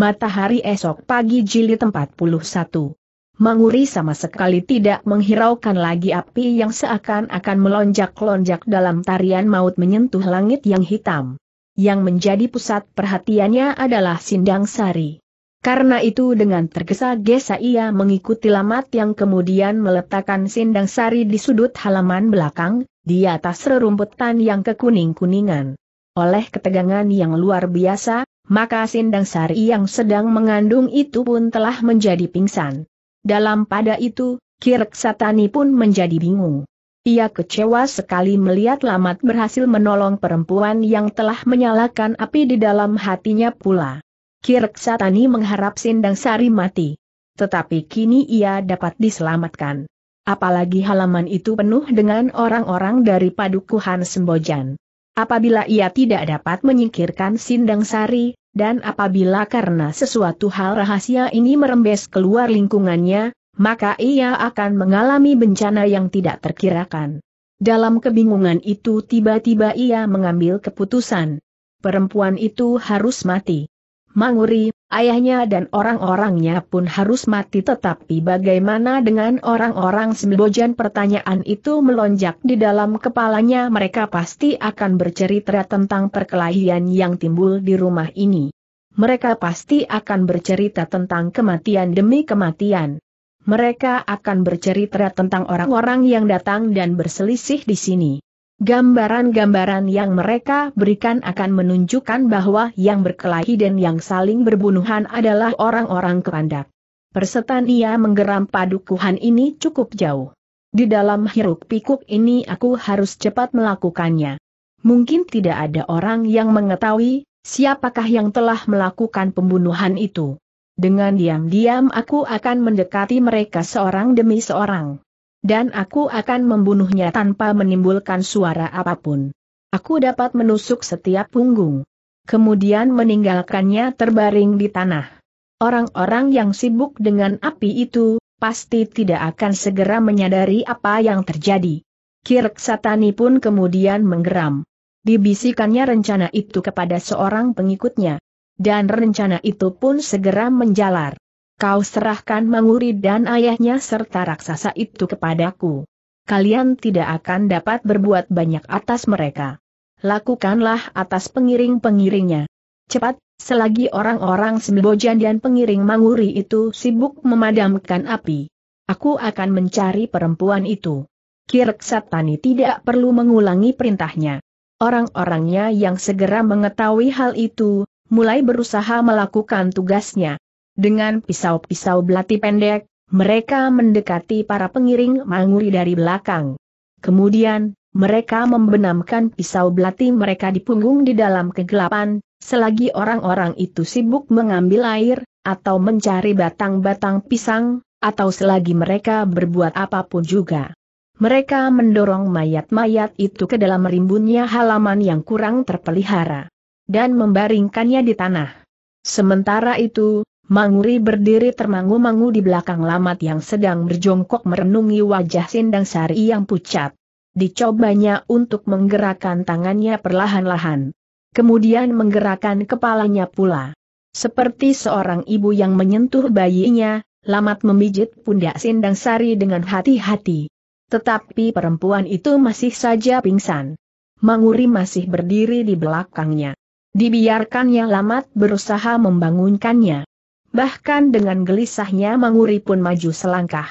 Matahari esok pagi jilid 41. Manguri sama sekali tidak menghiraukan lagi api yang seakan-akan melonjak-lonjak dalam tarian maut menyentuh langit yang hitam. Yang menjadi pusat perhatiannya adalah Sindang Sari. Karena itu dengan tergesa-gesa ia mengikuti lamat yang kemudian meletakkan Sindang Sari di sudut halaman belakang, di atas rerumputan yang kekuning-kuningan. Oleh ketegangan yang luar biasa, maka Sindang Sari yang sedang mengandung itu pun telah menjadi pingsan. Dalam pada itu, Kirk Satani pun menjadi bingung. Ia kecewa sekali melihat Lamat berhasil menolong perempuan yang telah menyalakan api di dalam hatinya pula. Kirk Satani mengharap Sindang Sari mati. Tetapi kini ia dapat diselamatkan. Apalagi halaman itu penuh dengan orang-orang dari padukuhan Sembojan. Apabila ia tidak dapat menyingkirkan Sindang Sari, dan apabila karena sesuatu hal rahasia ini merembes keluar lingkungannya, maka ia akan mengalami bencana yang tidak terkirakan. Dalam kebingungan itu tiba-tiba ia mengambil keputusan. Perempuan itu harus mati. Manguri, Ayahnya dan orang-orangnya pun harus mati tetapi bagaimana dengan orang-orang Sembojan pertanyaan itu melonjak di dalam kepalanya mereka pasti akan bercerita tentang perkelahian yang timbul di rumah ini. Mereka pasti akan bercerita tentang kematian demi kematian. Mereka akan bercerita tentang orang-orang yang datang dan berselisih di sini. Gambaran-gambaran yang mereka berikan akan menunjukkan bahwa yang berkelahi dan yang saling berbunuhan adalah orang-orang kepandak. Persetan ia menggeram padukuhan ini cukup jauh. Di dalam hiruk pikuk ini aku harus cepat melakukannya. Mungkin tidak ada orang yang mengetahui, siapakah yang telah melakukan pembunuhan itu. Dengan diam-diam aku akan mendekati mereka seorang demi seorang. Dan aku akan membunuhnya tanpa menimbulkan suara apapun. Aku dapat menusuk setiap punggung. Kemudian meninggalkannya terbaring di tanah. Orang-orang yang sibuk dengan api itu, pasti tidak akan segera menyadari apa yang terjadi. Kirk Satani pun kemudian menggeram. Dibisikannya rencana itu kepada seorang pengikutnya. Dan rencana itu pun segera menjalar kau serahkan Manguri dan ayahnya serta raksasa itu kepadaku. Kalian tidak akan dapat berbuat banyak atas mereka. Lakukanlah atas pengiring-pengiringnya. Cepat, selagi orang-orang Sembojan dan pengiring Manguri itu sibuk memadamkan api. Aku akan mencari perempuan itu. Kirk Satani tidak perlu mengulangi perintahnya. Orang-orangnya yang segera mengetahui hal itu, mulai berusaha melakukan tugasnya. Dengan pisau-pisau belati pendek, mereka mendekati para pengiring Manguri dari belakang. Kemudian, mereka membenamkan pisau belati mereka di punggung di dalam kegelapan, selagi orang-orang itu sibuk mengambil air, atau mencari batang-batang pisang, atau selagi mereka berbuat apapun juga. Mereka mendorong mayat-mayat itu ke dalam rimbunnya halaman yang kurang terpelihara. Dan membaringkannya di tanah. Sementara itu, Manguri berdiri termangu-mangu di belakang Lamat yang sedang berjongkok merenungi wajah Sindang Sari yang pucat. Dicobanya untuk menggerakkan tangannya perlahan-lahan. Kemudian menggerakkan kepalanya pula. Seperti seorang ibu yang menyentuh bayinya, Lamat memijit pundak Sindang Sari dengan hati-hati. Tetapi perempuan itu masih saja pingsan. Manguri masih berdiri di belakangnya. Dibiarkannya Lamat berusaha membangunkannya bahkan dengan gelisahnya manguri pun maju selangkah.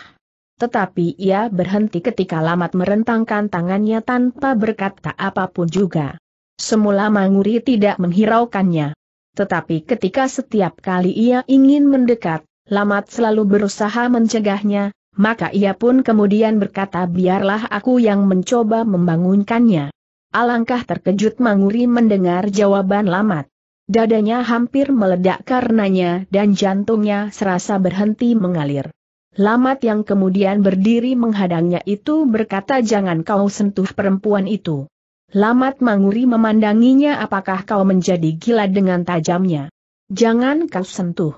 Tetapi ia berhenti ketika Lamat merentangkan tangannya tanpa berkata apapun juga. Semula Manguri tidak menghiraukannya. Tetapi ketika setiap kali ia ingin mendekat, Lamat selalu berusaha mencegahnya, maka ia pun kemudian berkata biarlah aku yang mencoba membangunkannya. Alangkah terkejut Manguri mendengar jawaban Lamat. Dadanya hampir meledak karenanya dan jantungnya serasa berhenti mengalir. Lamat yang kemudian berdiri menghadangnya itu berkata jangan kau sentuh perempuan itu. Lamat Manguri memandanginya apakah kau menjadi gila dengan tajamnya. Jangan kau sentuh.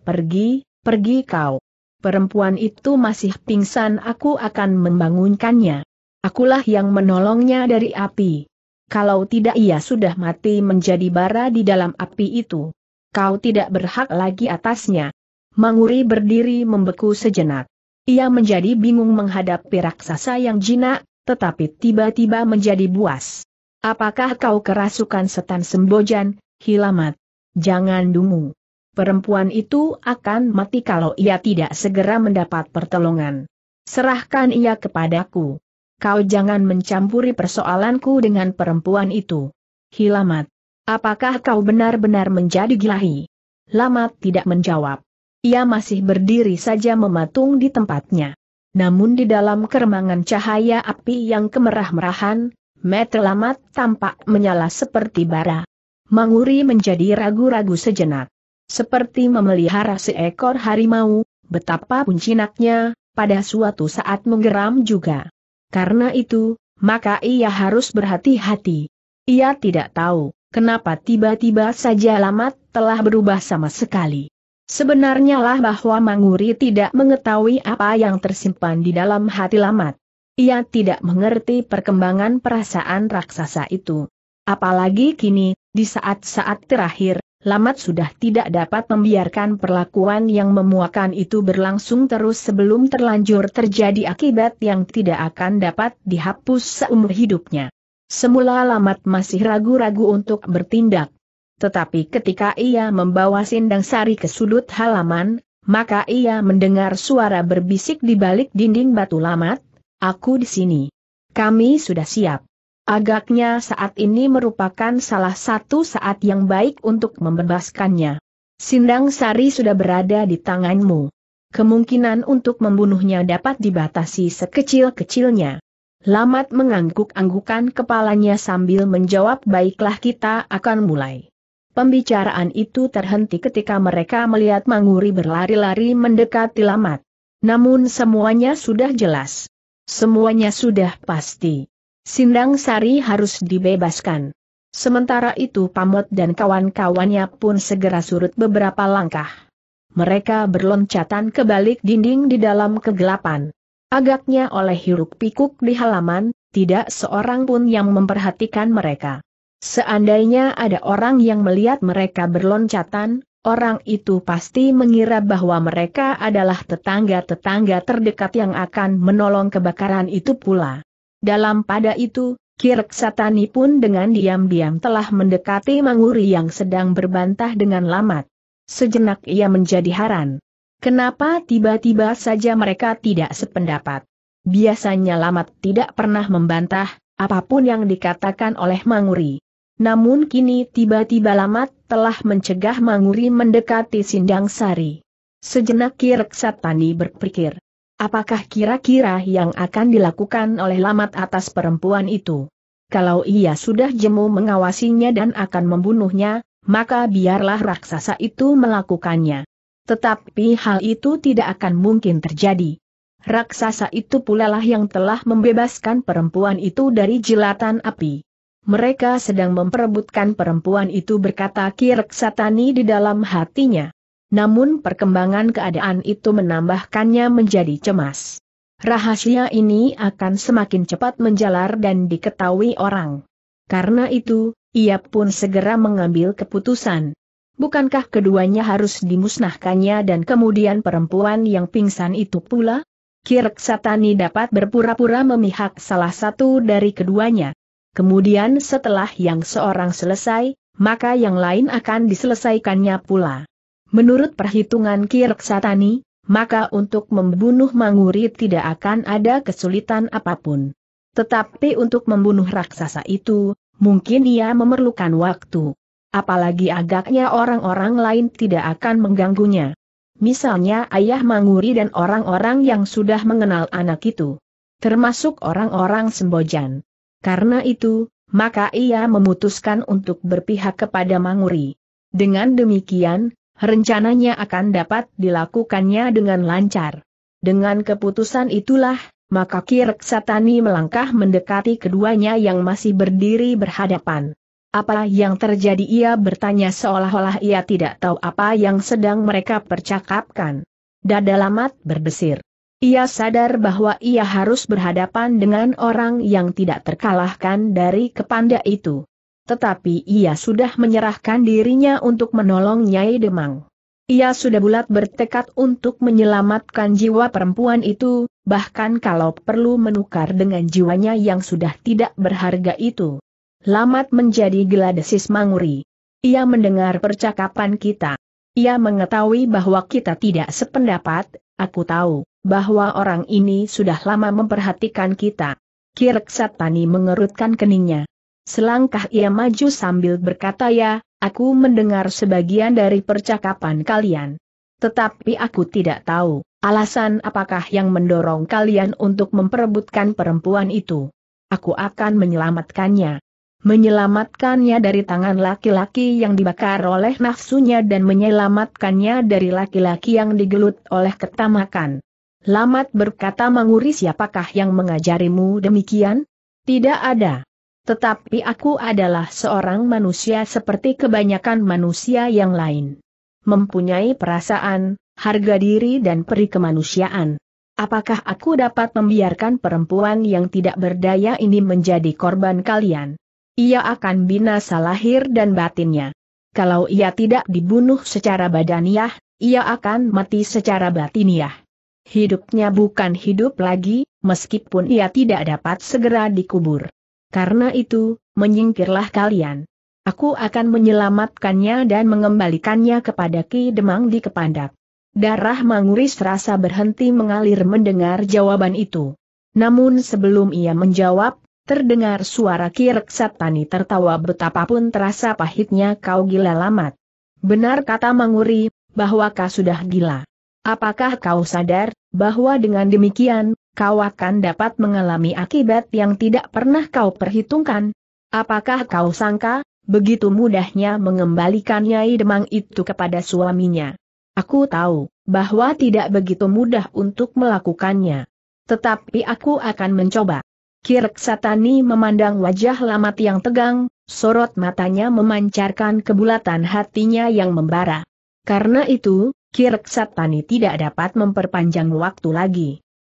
Pergi, pergi kau. Perempuan itu masih pingsan aku akan membangunkannya. Akulah yang menolongnya dari api. Kalau tidak ia sudah mati menjadi bara di dalam api itu. Kau tidak berhak lagi atasnya. Manguri berdiri membeku sejenak. Ia menjadi bingung menghadapi raksasa yang jinak, tetapi tiba-tiba menjadi buas. Apakah kau kerasukan setan sembojan, Hilamat? Jangan dungu. Perempuan itu akan mati kalau ia tidak segera mendapat pertolongan. Serahkan ia kepadaku. Kau jangan mencampuri persoalanku dengan perempuan itu. Hilamat. Apakah kau benar-benar menjadi gilahi? Lamat tidak menjawab. Ia masih berdiri saja mematung di tempatnya. Namun di dalam keremangan cahaya api yang kemerah-merahan, Mete Lamat tampak menyala seperti bara. Manguri menjadi ragu-ragu sejenak. Seperti memelihara seekor harimau, betapa puncinaknya, pada suatu saat menggeram juga. Karena itu, maka ia harus berhati-hati. Ia tidak tahu, kenapa tiba-tiba saja Lamat telah berubah sama sekali. Sebenarnya lah bahwa Manguri tidak mengetahui apa yang tersimpan di dalam hati Lamat. Ia tidak mengerti perkembangan perasaan raksasa itu. Apalagi kini, di saat-saat terakhir, Lamat sudah tidak dapat membiarkan perlakuan yang memuakan itu berlangsung terus sebelum terlanjur terjadi akibat yang tidak akan dapat dihapus seumur hidupnya. Semula Lamat masih ragu-ragu untuk bertindak. Tetapi ketika ia membawa Sindang Sari ke sudut halaman, maka ia mendengar suara berbisik di balik dinding batu Lamat, Aku di sini. Kami sudah siap. Agaknya saat ini merupakan salah satu saat yang baik untuk membebaskannya. Sindang Sari sudah berada di tanganmu. Kemungkinan untuk membunuhnya dapat dibatasi sekecil-kecilnya. Lamat mengangguk-anggukan kepalanya sambil menjawab baiklah kita akan mulai. Pembicaraan itu terhenti ketika mereka melihat Manguri berlari-lari mendekati Lamat. Namun semuanya sudah jelas. Semuanya sudah pasti. Sindang Sari harus dibebaskan. Sementara itu Pamot dan kawan-kawannya pun segera surut beberapa langkah. Mereka berloncatan ke balik dinding di dalam kegelapan. Agaknya oleh hiruk pikuk di halaman, tidak seorang pun yang memperhatikan mereka. Seandainya ada orang yang melihat mereka berloncatan, orang itu pasti mengira bahwa mereka adalah tetangga-tetangga terdekat yang akan menolong kebakaran itu pula. Dalam pada itu, Kirksatani pun dengan diam-diam telah mendekati Manguri yang sedang berbantah dengan lamat. Sejenak ia menjadi haran. Kenapa tiba-tiba saja mereka tidak sependapat? Biasanya lamat tidak pernah membantah, apapun yang dikatakan oleh Manguri. Namun kini tiba-tiba lamat telah mencegah Manguri mendekati Sindang Sari. Sejenak Kirksatani berpikir, Apakah kira-kira yang akan dilakukan oleh Lamat atas perempuan itu? Kalau ia sudah jemu mengawasinya dan akan membunuhnya, maka biarlah raksasa itu melakukannya. Tetapi hal itu tidak akan mungkin terjadi. Raksasa itu pula lah yang telah membebaskan perempuan itu dari jelatan api. Mereka sedang memperebutkan perempuan itu berkata Kireksatani di dalam hatinya. Namun perkembangan keadaan itu menambahkannya menjadi cemas. Rahasia ini akan semakin cepat menjalar dan diketahui orang. Karena itu, ia pun segera mengambil keputusan. Bukankah keduanya harus dimusnahkannya dan kemudian perempuan yang pingsan itu pula? Kirk Satani dapat berpura-pura memihak salah satu dari keduanya. Kemudian setelah yang seorang selesai, maka yang lain akan diselesaikannya pula. Menurut perhitungan Kirk Satani, maka untuk membunuh Manguri tidak akan ada kesulitan apapun. Tetapi untuk membunuh raksasa itu, mungkin ia memerlukan waktu. Apalagi agaknya orang-orang lain tidak akan mengganggunya. Misalnya ayah Manguri dan orang-orang yang sudah mengenal anak itu. Termasuk orang-orang Sembojan. Karena itu, maka ia memutuskan untuk berpihak kepada Manguri. Dengan demikian, rencananya akan dapat dilakukannya dengan lancar. Dengan keputusan itulah, maka Kirk melangkah mendekati keduanya yang masih berdiri berhadapan. Apa yang terjadi ia bertanya seolah-olah ia tidak tahu apa yang sedang mereka percakapkan. Dada lamat berdesir. Ia sadar bahwa ia harus berhadapan dengan orang yang tidak terkalahkan dari kepanda itu tetapi ia sudah menyerahkan dirinya untuk menolong Nyai Demang. Ia sudah bulat bertekad untuk menyelamatkan jiwa perempuan itu, bahkan kalau perlu menukar dengan jiwanya yang sudah tidak berharga itu. Lamat menjadi geladesis manguri. Ia mendengar percakapan kita. Ia mengetahui bahwa kita tidak sependapat, aku tahu, bahwa orang ini sudah lama memperhatikan kita. Kirk Satani mengerutkan keningnya. Selangkah ia maju sambil berkata ya, aku mendengar sebagian dari percakapan kalian. Tetapi aku tidak tahu, alasan apakah yang mendorong kalian untuk memperebutkan perempuan itu. Aku akan menyelamatkannya. Menyelamatkannya dari tangan laki-laki yang dibakar oleh nafsunya dan menyelamatkannya dari laki-laki yang digelut oleh ketamakan. Lamat berkata menguri siapakah yang mengajarimu demikian? Tidak ada. Tetapi aku adalah seorang manusia seperti kebanyakan manusia yang lain. Mempunyai perasaan, harga diri dan peri kemanusiaan. Apakah aku dapat membiarkan perempuan yang tidak berdaya ini menjadi korban kalian? Ia akan binasa lahir dan batinnya. Kalau ia tidak dibunuh secara badaniah, ia akan mati secara batiniah. Hidupnya bukan hidup lagi, meskipun ia tidak dapat segera dikubur. Karena itu, menyingkirlah kalian. Aku akan menyelamatkannya dan mengembalikannya kepada Ki Demang di Kepandak. Darah Manguris rasa berhenti mengalir mendengar jawaban itu. Namun sebelum ia menjawab, terdengar suara Ki Reksatani tertawa betapapun terasa pahitnya kau gila lamat. Benar kata Manguri, bahwa kau sudah gila. Apakah kau sadar, bahwa dengan demikian, kau akan dapat mengalami akibat yang tidak pernah kau perhitungkan. Apakah kau sangka, begitu mudahnya mengembalikan Nyai Demang itu kepada suaminya? Aku tahu, bahwa tidak begitu mudah untuk melakukannya. Tetapi aku akan mencoba. Kirk Satani memandang wajah Lamat yang tegang, sorot matanya memancarkan kebulatan hatinya yang membara. Karena itu, Kirk Satani tidak dapat memperpanjang waktu lagi.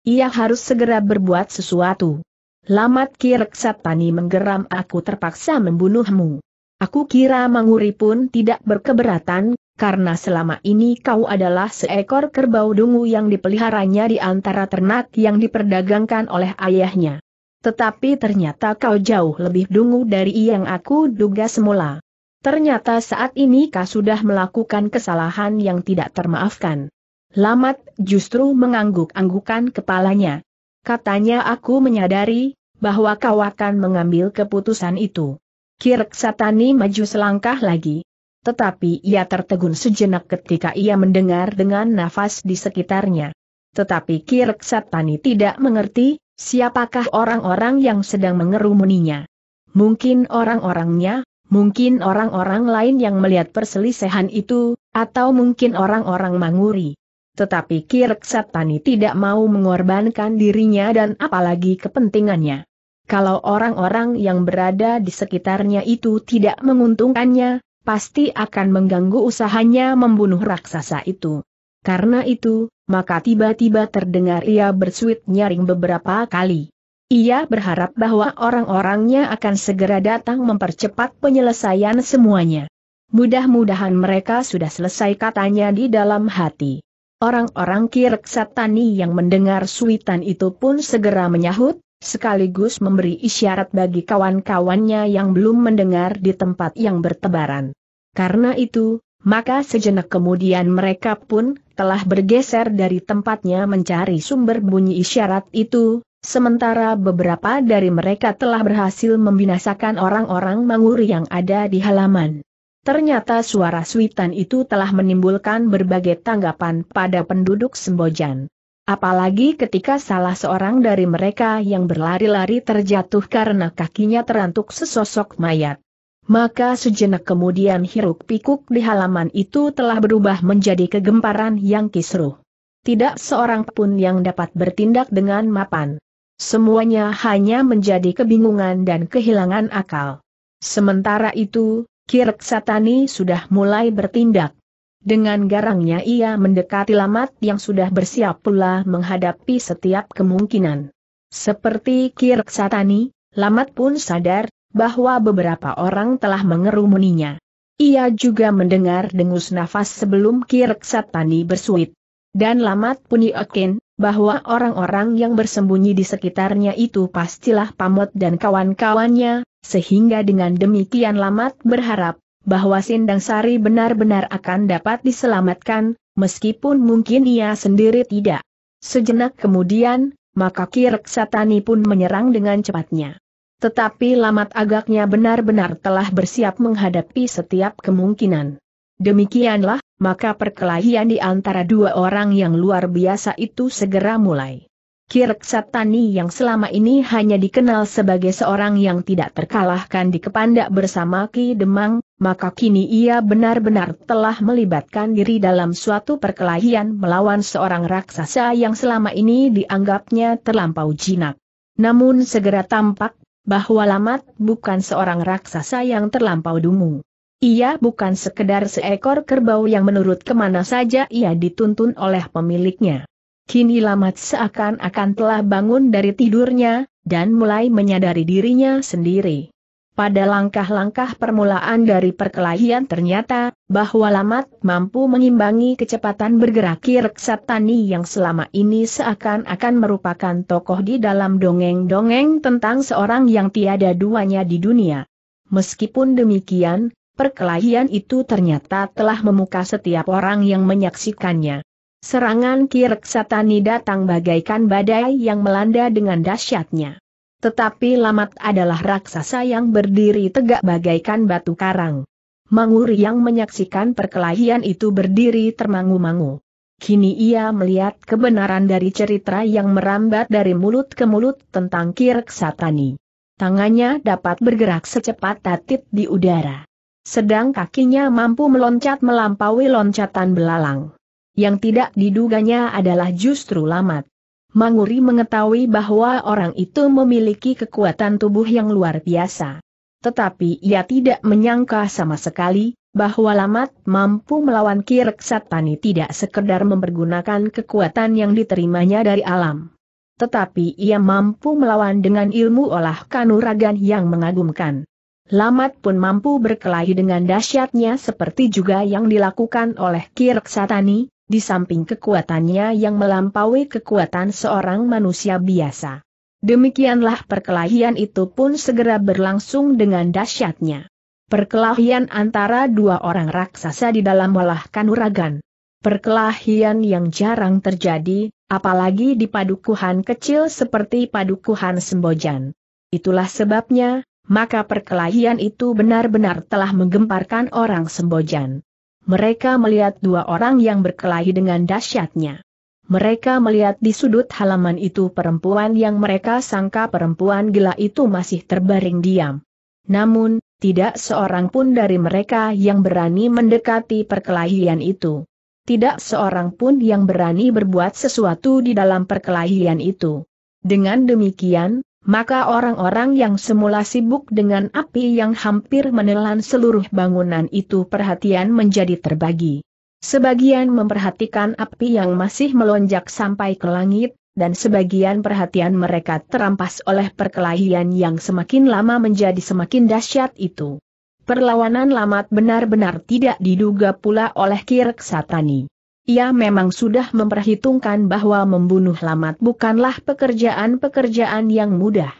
Ia harus segera berbuat sesuatu. Lamat kirek satani menggeram aku terpaksa membunuhmu. Aku kira Manguri pun tidak berkeberatan, karena selama ini kau adalah seekor kerbau dungu yang dipeliharanya di antara ternak yang diperdagangkan oleh ayahnya. Tetapi ternyata kau jauh lebih dungu dari yang aku duga semula. Ternyata saat ini kau sudah melakukan kesalahan yang tidak termaafkan. Lamat justru mengangguk-anggukan kepalanya. Katanya aku menyadari, bahwa kau akan mengambil keputusan itu. Kirk Satani maju selangkah lagi. Tetapi ia tertegun sejenak ketika ia mendengar dengan nafas di sekitarnya. Tetapi Kirk Satani tidak mengerti, siapakah orang-orang yang sedang mengerumuninya. Mungkin orang-orangnya, mungkin orang-orang lain yang melihat perselisihan itu, atau mungkin orang-orang Manguri tetapi Kirk Satani tidak mau mengorbankan dirinya dan apalagi kepentingannya. Kalau orang-orang yang berada di sekitarnya itu tidak menguntungkannya, pasti akan mengganggu usahanya membunuh raksasa itu. Karena itu, maka tiba-tiba terdengar ia bersuit nyaring beberapa kali. Ia berharap bahwa orang-orangnya akan segera datang mempercepat penyelesaian semuanya. Mudah-mudahan mereka sudah selesai katanya di dalam hati. Orang-orang kirek satani yang mendengar suitan itu pun segera menyahut, sekaligus memberi isyarat bagi kawan-kawannya yang belum mendengar di tempat yang bertebaran. Karena itu, maka sejenak kemudian mereka pun telah bergeser dari tempatnya mencari sumber bunyi isyarat itu, sementara beberapa dari mereka telah berhasil membinasakan orang-orang manguri yang ada di halaman. Ternyata suara suitan itu telah menimbulkan berbagai tanggapan pada penduduk Sembojan. Apalagi ketika salah seorang dari mereka yang berlari-lari terjatuh karena kakinya terantuk sesosok mayat. Maka sejenak kemudian hiruk pikuk di halaman itu telah berubah menjadi kegemparan yang kisruh. Tidak seorang pun yang dapat bertindak dengan mapan. Semuanya hanya menjadi kebingungan dan kehilangan akal. Sementara itu, Kirk Satani sudah mulai bertindak. Dengan garangnya ia mendekati Lamat yang sudah bersiap pula menghadapi setiap kemungkinan. Seperti Kirk Satani, Lamat pun sadar bahwa beberapa orang telah mengerumuninya. Ia juga mendengar dengus nafas sebelum Kirk Satani bersuit. Dan Lamat pun yakin bahwa orang-orang yang bersembunyi di sekitarnya itu pastilah Pamot dan kawan-kawannya, sehingga dengan demikian Lamat berharap, bahwa Sindang Sari benar-benar akan dapat diselamatkan, meskipun mungkin ia sendiri tidak. Sejenak kemudian, maka Ki Satani pun menyerang dengan cepatnya. Tetapi Lamat agaknya benar-benar telah bersiap menghadapi setiap kemungkinan. Demikianlah, maka perkelahian di antara dua orang yang luar biasa itu segera mulai. Kirk Satani yang selama ini hanya dikenal sebagai seorang yang tidak terkalahkan di Kepandak bersama Ki Demang, maka kini ia benar-benar telah melibatkan diri dalam suatu perkelahian melawan seorang raksasa yang selama ini dianggapnya terlampau jinak. Namun segera tampak bahwa Lamat bukan seorang raksasa yang terlampau dumu. Ia bukan sekedar seekor kerbau yang menurut kemana saja ia dituntun oleh pemiliknya. Kini Lamat seakan-akan telah bangun dari tidurnya, dan mulai menyadari dirinya sendiri. Pada langkah-langkah permulaan dari perkelahian ternyata, bahwa Lamat mampu mengimbangi kecepatan bergerak Kirksat Tani yang selama ini seakan-akan merupakan tokoh di dalam dongeng-dongeng tentang seorang yang tiada duanya di dunia. Meskipun demikian, perkelahian itu ternyata telah memuka setiap orang yang menyaksikannya. Serangan kirek satani datang bagaikan badai yang melanda dengan dahsyatnya. Tetapi Lamat adalah raksasa yang berdiri tegak bagaikan batu karang. Manguri yang menyaksikan perkelahian itu berdiri termangu-mangu. Kini ia melihat kebenaran dari cerita yang merambat dari mulut ke mulut tentang Kirk Satani. Tangannya dapat bergerak secepat tatip di udara. Sedang kakinya mampu meloncat melampaui loncatan belalang yang tidak diduganya adalah justru Lamat. Manguri mengetahui bahwa orang itu memiliki kekuatan tubuh yang luar biasa. Tetapi ia tidak menyangka sama sekali, bahwa Lamat mampu melawan Kirek Satpani tidak sekedar mempergunakan kekuatan yang diterimanya dari alam. Tetapi ia mampu melawan dengan ilmu olah kanuragan yang mengagumkan. Lamat pun mampu berkelahi dengan dahsyatnya seperti juga yang dilakukan oleh Kirek Satani, di samping kekuatannya yang melampaui kekuatan seorang manusia biasa. Demikianlah perkelahian itu pun segera berlangsung dengan dahsyatnya. Perkelahian antara dua orang raksasa di dalam walah kanuragan. Perkelahian yang jarang terjadi, apalagi di padukuhan kecil seperti padukuhan Sembojan. Itulah sebabnya, maka perkelahian itu benar-benar telah menggemparkan orang Sembojan. Mereka melihat dua orang yang berkelahi dengan dahsyatnya. Mereka melihat di sudut halaman itu perempuan yang mereka sangka perempuan gila itu masih terbaring diam. Namun, tidak seorang pun dari mereka yang berani mendekati perkelahian itu. Tidak seorang pun yang berani berbuat sesuatu di dalam perkelahian itu. Dengan demikian, maka orang-orang yang semula sibuk dengan api yang hampir menelan seluruh bangunan itu perhatian menjadi terbagi. Sebagian memperhatikan api yang masih melonjak sampai ke langit, dan sebagian perhatian mereka terampas oleh perkelahian yang semakin lama menjadi semakin dahsyat itu. Perlawanan Lamat benar-benar tidak diduga pula oleh Kirk Satani. Ia memang sudah memperhitungkan bahwa membunuh Lamat bukanlah pekerjaan-pekerjaan yang mudah.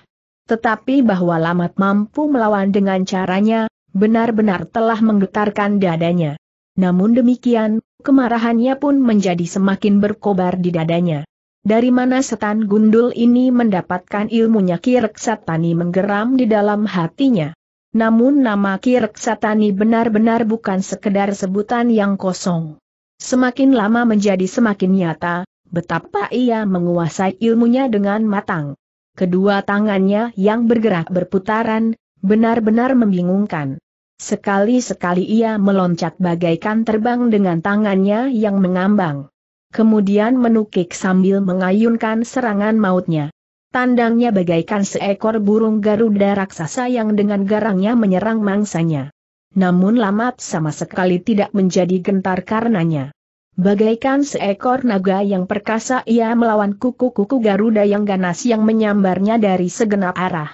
Tetapi bahwa Lamat mampu melawan dengan caranya, benar-benar telah menggetarkan dadanya. Namun demikian, kemarahannya pun menjadi semakin berkobar di dadanya. Dari mana setan gundul ini mendapatkan ilmunya Kireksatani menggeram di dalam hatinya. Namun nama Kireksatani benar-benar bukan sekedar sebutan yang kosong. Semakin lama menjadi semakin nyata, betapa ia menguasai ilmunya dengan matang. Kedua tangannya yang bergerak berputaran, benar-benar membingungkan. Sekali-sekali ia meloncat bagaikan terbang dengan tangannya yang mengambang. Kemudian menukik sambil mengayunkan serangan mautnya. Tandangnya bagaikan seekor burung Garuda raksasa yang dengan garangnya menyerang mangsanya namun Lamat sama sekali tidak menjadi gentar karenanya. Bagaikan seekor naga yang perkasa ia melawan kuku-kuku Garuda yang ganas yang menyambarnya dari segenap arah.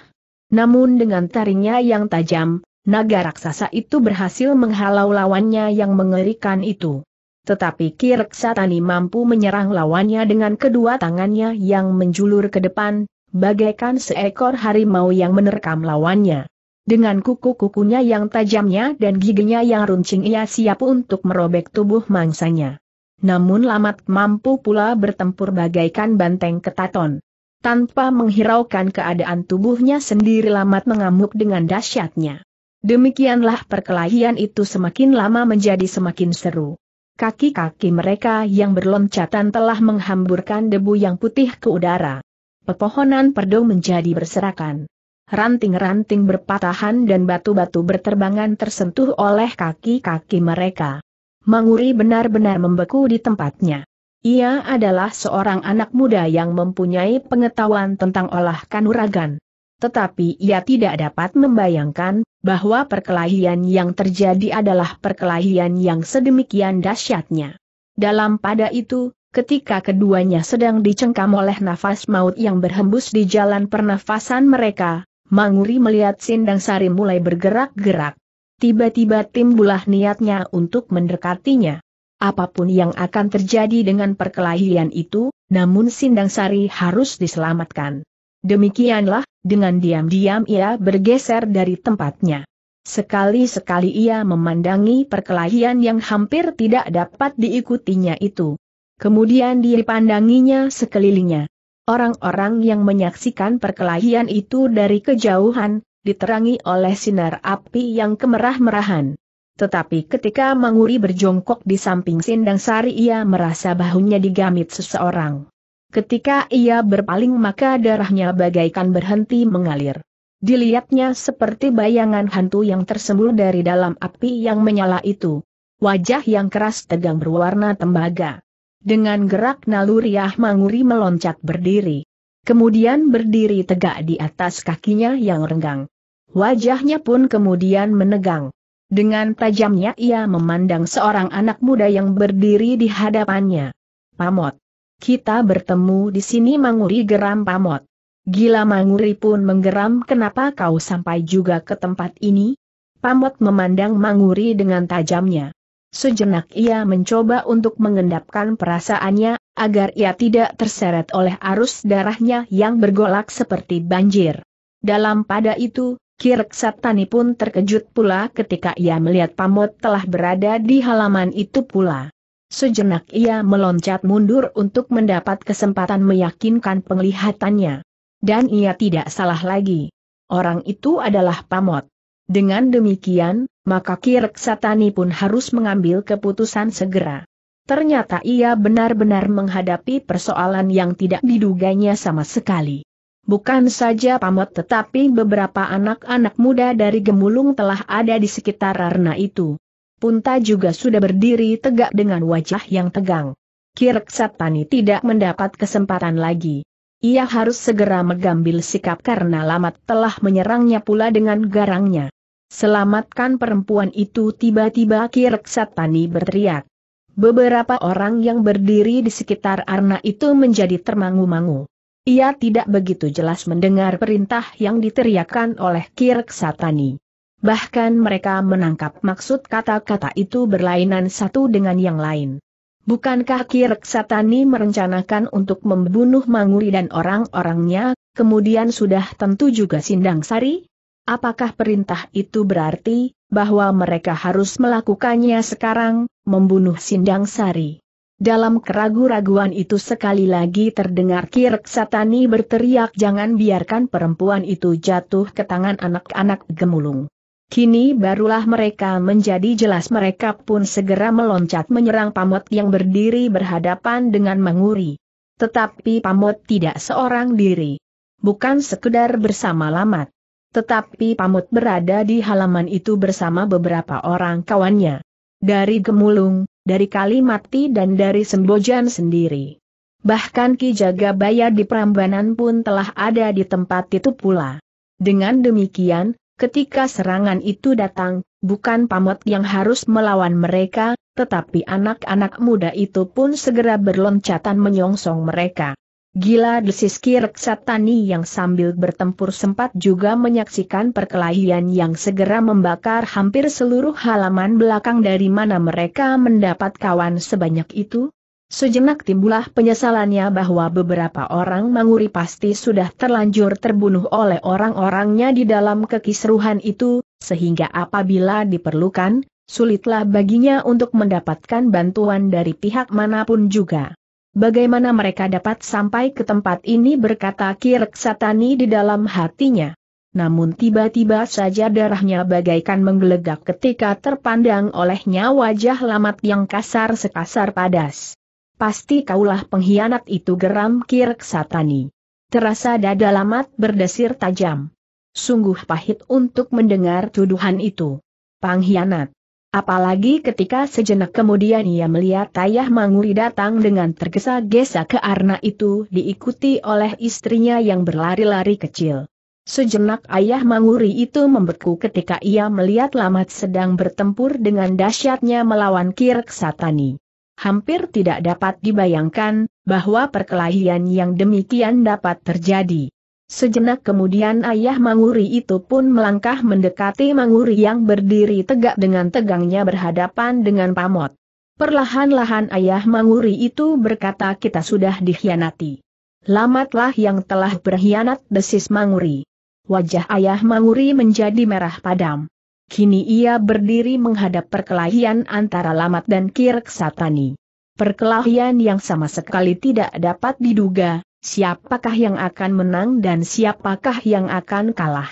Namun dengan taringnya yang tajam, naga raksasa itu berhasil menghalau lawannya yang mengerikan itu. Tetapi Kirk mampu menyerang lawannya dengan kedua tangannya yang menjulur ke depan, bagaikan seekor harimau yang menerkam lawannya. Dengan kuku-kukunya yang tajamnya dan giginya yang runcing ia siap untuk merobek tubuh mangsanya. Namun Lamat mampu pula bertempur bagaikan banteng ketaton. Tanpa menghiraukan keadaan tubuhnya sendiri Lamat mengamuk dengan dahsyatnya. Demikianlah perkelahian itu semakin lama menjadi semakin seru. Kaki-kaki mereka yang berloncatan telah menghamburkan debu yang putih ke udara. Pepohonan perdo menjadi berserakan ranting-ranting berpatahan dan batu-batu berterbangan tersentuh oleh kaki-kaki mereka. Manguri benar-benar membeku di tempatnya. Ia adalah seorang anak muda yang mempunyai pengetahuan tentang olah kanuragan. Tetapi ia tidak dapat membayangkan bahwa perkelahian yang terjadi adalah perkelahian yang sedemikian dahsyatnya. Dalam pada itu, ketika keduanya sedang dicengkam oleh nafas maut yang berhembus di jalan pernafasan mereka, Manguri melihat Sindang Sari mulai bergerak-gerak. Tiba-tiba timbulah niatnya untuk mendekatinya. Apapun yang akan terjadi dengan perkelahian itu, namun Sindang Sari harus diselamatkan. Demikianlah, dengan diam-diam ia bergeser dari tempatnya. Sekali-sekali ia memandangi perkelahian yang hampir tidak dapat diikutinya itu. Kemudian dia pandanginya sekelilingnya. Orang-orang yang menyaksikan perkelahian itu dari kejauhan, diterangi oleh sinar api yang kemerah-merahan. Tetapi ketika Manguri berjongkok di samping Sindang Sari ia merasa bahunya digamit seseorang. Ketika ia berpaling maka darahnya bagaikan berhenti mengalir. Dilihatnya seperti bayangan hantu yang tersembul dari dalam api yang menyala itu. Wajah yang keras tegang berwarna tembaga. Dengan gerak naluriah Manguri meloncat berdiri. Kemudian berdiri tegak di atas kakinya yang renggang. Wajahnya pun kemudian menegang. Dengan tajamnya ia memandang seorang anak muda yang berdiri di hadapannya. Pamot. Kita bertemu di sini Manguri geram Pamot. Gila Manguri pun menggeram kenapa kau sampai juga ke tempat ini? Pamot memandang Manguri dengan tajamnya. Sejenak ia mencoba untuk mengendapkan perasaannya, agar ia tidak terseret oleh arus darahnya yang bergolak seperti banjir. Dalam pada itu, Kirk Satani pun terkejut pula ketika ia melihat pamot telah berada di halaman itu pula. Sejenak ia meloncat mundur untuk mendapat kesempatan meyakinkan penglihatannya. Dan ia tidak salah lagi. Orang itu adalah pamot. Dengan demikian, maka Kirek Satani pun harus mengambil keputusan segera. Ternyata ia benar-benar menghadapi persoalan yang tidak diduganya sama sekali. Bukan saja pamot tetapi beberapa anak-anak muda dari Gemulung telah ada di sekitar Arna itu. Punta juga sudah berdiri tegak dengan wajah yang tegang. Kirk Satani tidak mendapat kesempatan lagi. Ia harus segera mengambil sikap karena Lamat telah menyerangnya pula dengan garangnya. Selamatkan perempuan itu tiba-tiba Kireksat Satani berteriak. Beberapa orang yang berdiri di sekitar Arna itu menjadi termangu-mangu. Ia tidak begitu jelas mendengar perintah yang diteriakkan oleh Kireksat Satani. Bahkan mereka menangkap maksud kata-kata itu berlainan satu dengan yang lain. Bukankah Kireksatani merencanakan untuk membunuh Manguri dan orang-orangnya, kemudian sudah tentu juga Sindang Sari? Apakah perintah itu berarti bahwa mereka harus melakukannya sekarang, membunuh Sindang Sari? Dalam keraguan raguan itu sekali lagi terdengar Kirk Satani berteriak jangan biarkan perempuan itu jatuh ke tangan anak-anak gemulung. Kini barulah mereka menjadi jelas mereka pun segera meloncat menyerang Pamot yang berdiri berhadapan dengan menguri. Tetapi Pamot tidak seorang diri. Bukan sekedar bersama Lamat. Tetapi Pamut berada di halaman itu bersama beberapa orang kawannya. Dari Gemulung, dari Kalimati dan dari Sembojan sendiri. Bahkan Ki Jagabaya di Prambanan pun telah ada di tempat itu pula. Dengan demikian, ketika serangan itu datang, bukan Pamut yang harus melawan mereka, tetapi anak-anak muda itu pun segera berloncatan menyongsong mereka. Gila desiskir reksatani yang sambil bertempur sempat juga menyaksikan perkelahian yang segera membakar hampir seluruh halaman belakang dari mana mereka mendapat kawan sebanyak itu. Sejenak timbulah penyesalannya bahwa beberapa orang manguri pasti sudah terlanjur terbunuh oleh orang-orangnya di dalam kekisruhan itu, sehingga apabila diperlukan, sulitlah baginya untuk mendapatkan bantuan dari pihak manapun juga. Bagaimana mereka dapat sampai ke tempat ini berkata Kirk Satani di dalam hatinya. Namun tiba-tiba saja darahnya bagaikan menggelegak ketika terpandang olehnya wajah lamat yang kasar sekasar padas. Pasti kaulah pengkhianat itu geram Kirk Satani. Terasa dada lamat berdesir tajam. Sungguh pahit untuk mendengar tuduhan itu. Pengkhianat. Apalagi ketika sejenak kemudian ia melihat Ayah Manguri datang dengan tergesa-gesa ke arna itu diikuti oleh istrinya yang berlari-lari kecil. Sejenak Ayah Manguri itu membeku ketika ia melihat Lamat sedang bertempur dengan dahsyatnya melawan Kirk Satani. Hampir tidak dapat dibayangkan bahwa perkelahian yang demikian dapat terjadi. Sejenak kemudian ayah Manguri itu pun melangkah mendekati Manguri yang berdiri tegak dengan tegangnya berhadapan dengan pamot. Perlahan-lahan ayah Manguri itu berkata kita sudah dikhianati. Lamatlah yang telah berkhianat desis Manguri. Wajah ayah Manguri menjadi merah padam. Kini ia berdiri menghadap perkelahian antara Lamat dan Kirk Satani. Perkelahian yang sama sekali tidak dapat diduga, siapakah yang akan menang dan siapakah yang akan kalah.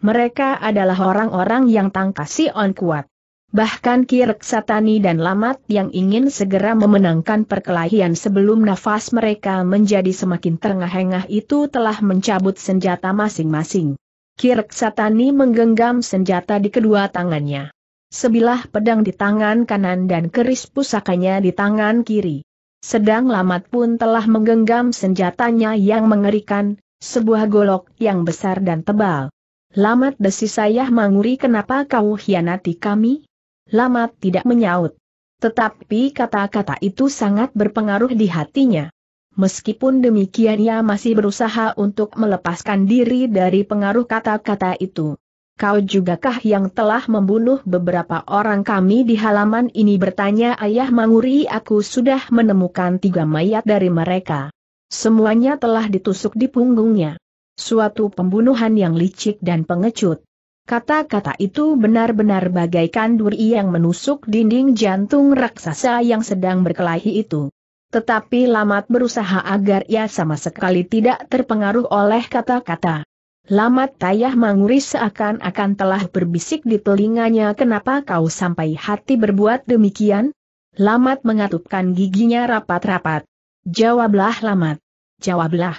Mereka adalah orang-orang yang tangkasi on kuat. Bahkan Kirk Satani dan Lamat yang ingin segera memenangkan perkelahian sebelum nafas mereka menjadi semakin terengah-engah itu telah mencabut senjata masing-masing. Kirk Satani menggenggam senjata di kedua tangannya. Sebilah pedang di tangan kanan dan keris pusakanya di tangan kiri. Sedang Lamat pun telah menggenggam senjatanya yang mengerikan, sebuah golok yang besar dan tebal. Lamat desi saya manguri kenapa kau hianati kami? Lamat tidak menyaut. Tetapi kata-kata itu sangat berpengaruh di hatinya. Meskipun demikian ia masih berusaha untuk melepaskan diri dari pengaruh kata-kata itu. Kau jugakah yang telah membunuh beberapa orang kami di halaman ini bertanya ayah Manguri aku sudah menemukan tiga mayat dari mereka. Semuanya telah ditusuk di punggungnya. Suatu pembunuhan yang licik dan pengecut. Kata-kata itu benar-benar bagaikan duri yang menusuk dinding jantung raksasa yang sedang berkelahi itu. Tetapi Lamat berusaha agar ia sama sekali tidak terpengaruh oleh kata-kata. Lamat Tayah Manguris seakan-akan telah berbisik di telinganya kenapa kau sampai hati berbuat demikian? Lamat mengatupkan giginya rapat-rapat. Jawablah Lamat. Jawablah.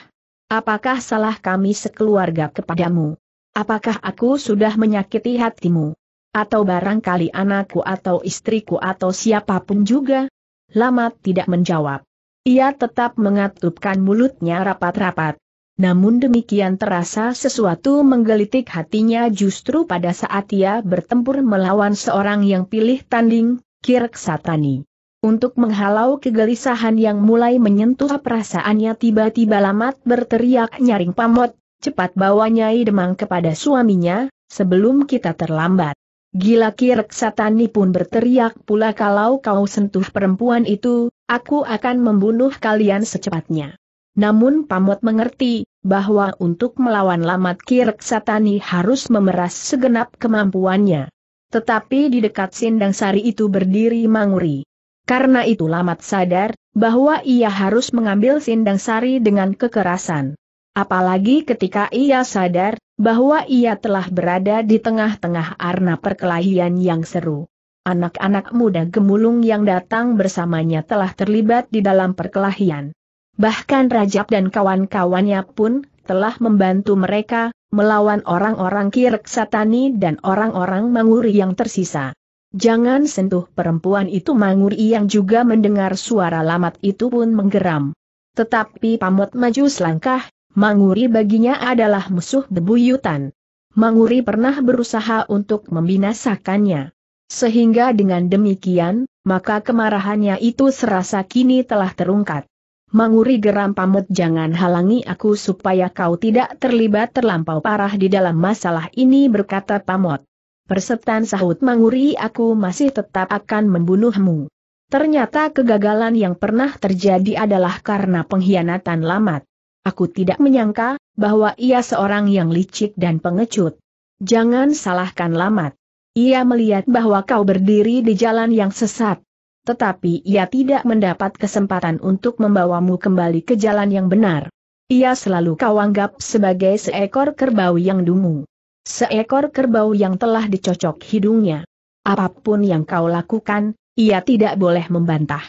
Apakah salah kami sekeluarga kepadamu? Apakah aku sudah menyakiti hatimu? Atau barangkali anakku atau istriku atau siapapun juga? Lamat tidak menjawab. Ia tetap mengatupkan mulutnya rapat-rapat. Namun demikian terasa sesuatu menggelitik hatinya justru pada saat ia bertempur melawan seorang yang pilih tanding, Kirk Satani. Untuk menghalau kegelisahan yang mulai menyentuh perasaannya tiba-tiba Lamat berteriak nyaring pamot, cepat bawa Nyai Demang kepada suaminya, sebelum kita terlambat. Gila Kirk Satani pun berteriak pula kalau kau sentuh perempuan itu, aku akan membunuh kalian secepatnya. Namun Pamot mengerti, bahwa untuk melawan Lamat Kirk Satani harus memeras segenap kemampuannya. Tetapi di dekat Sindang Sari itu berdiri Manguri. Karena itu Lamat sadar, bahwa ia harus mengambil Sindang Sari dengan kekerasan. Apalagi ketika ia sadar, bahwa ia telah berada di tengah-tengah arna perkelahian yang seru. Anak-anak muda gemulung yang datang bersamanya telah terlibat di dalam perkelahian. Bahkan Rajab dan kawan-kawannya pun telah membantu mereka melawan orang-orang Kirk Satani dan orang-orang Manguri yang tersisa. Jangan sentuh perempuan itu Manguri yang juga mendengar suara lamat itu pun menggeram. Tetapi pamot maju selangkah, Manguri baginya adalah musuh bebuyutan. Manguri pernah berusaha untuk membinasakannya. Sehingga dengan demikian, maka kemarahannya itu serasa kini telah terungkat. Manguri geram pamut jangan halangi aku supaya kau tidak terlibat terlampau parah di dalam masalah ini berkata pamut. Persetan sahut Manguri aku masih tetap akan membunuhmu. Ternyata kegagalan yang pernah terjadi adalah karena pengkhianatan lamat. Aku tidak menyangka, bahwa ia seorang yang licik dan pengecut. Jangan salahkan lamat. Ia melihat bahwa kau berdiri di jalan yang sesat tetapi ia tidak mendapat kesempatan untuk membawamu kembali ke jalan yang benar. Ia selalu kau anggap sebagai seekor kerbau yang dungu. Seekor kerbau yang telah dicocok hidungnya. Apapun yang kau lakukan, ia tidak boleh membantah.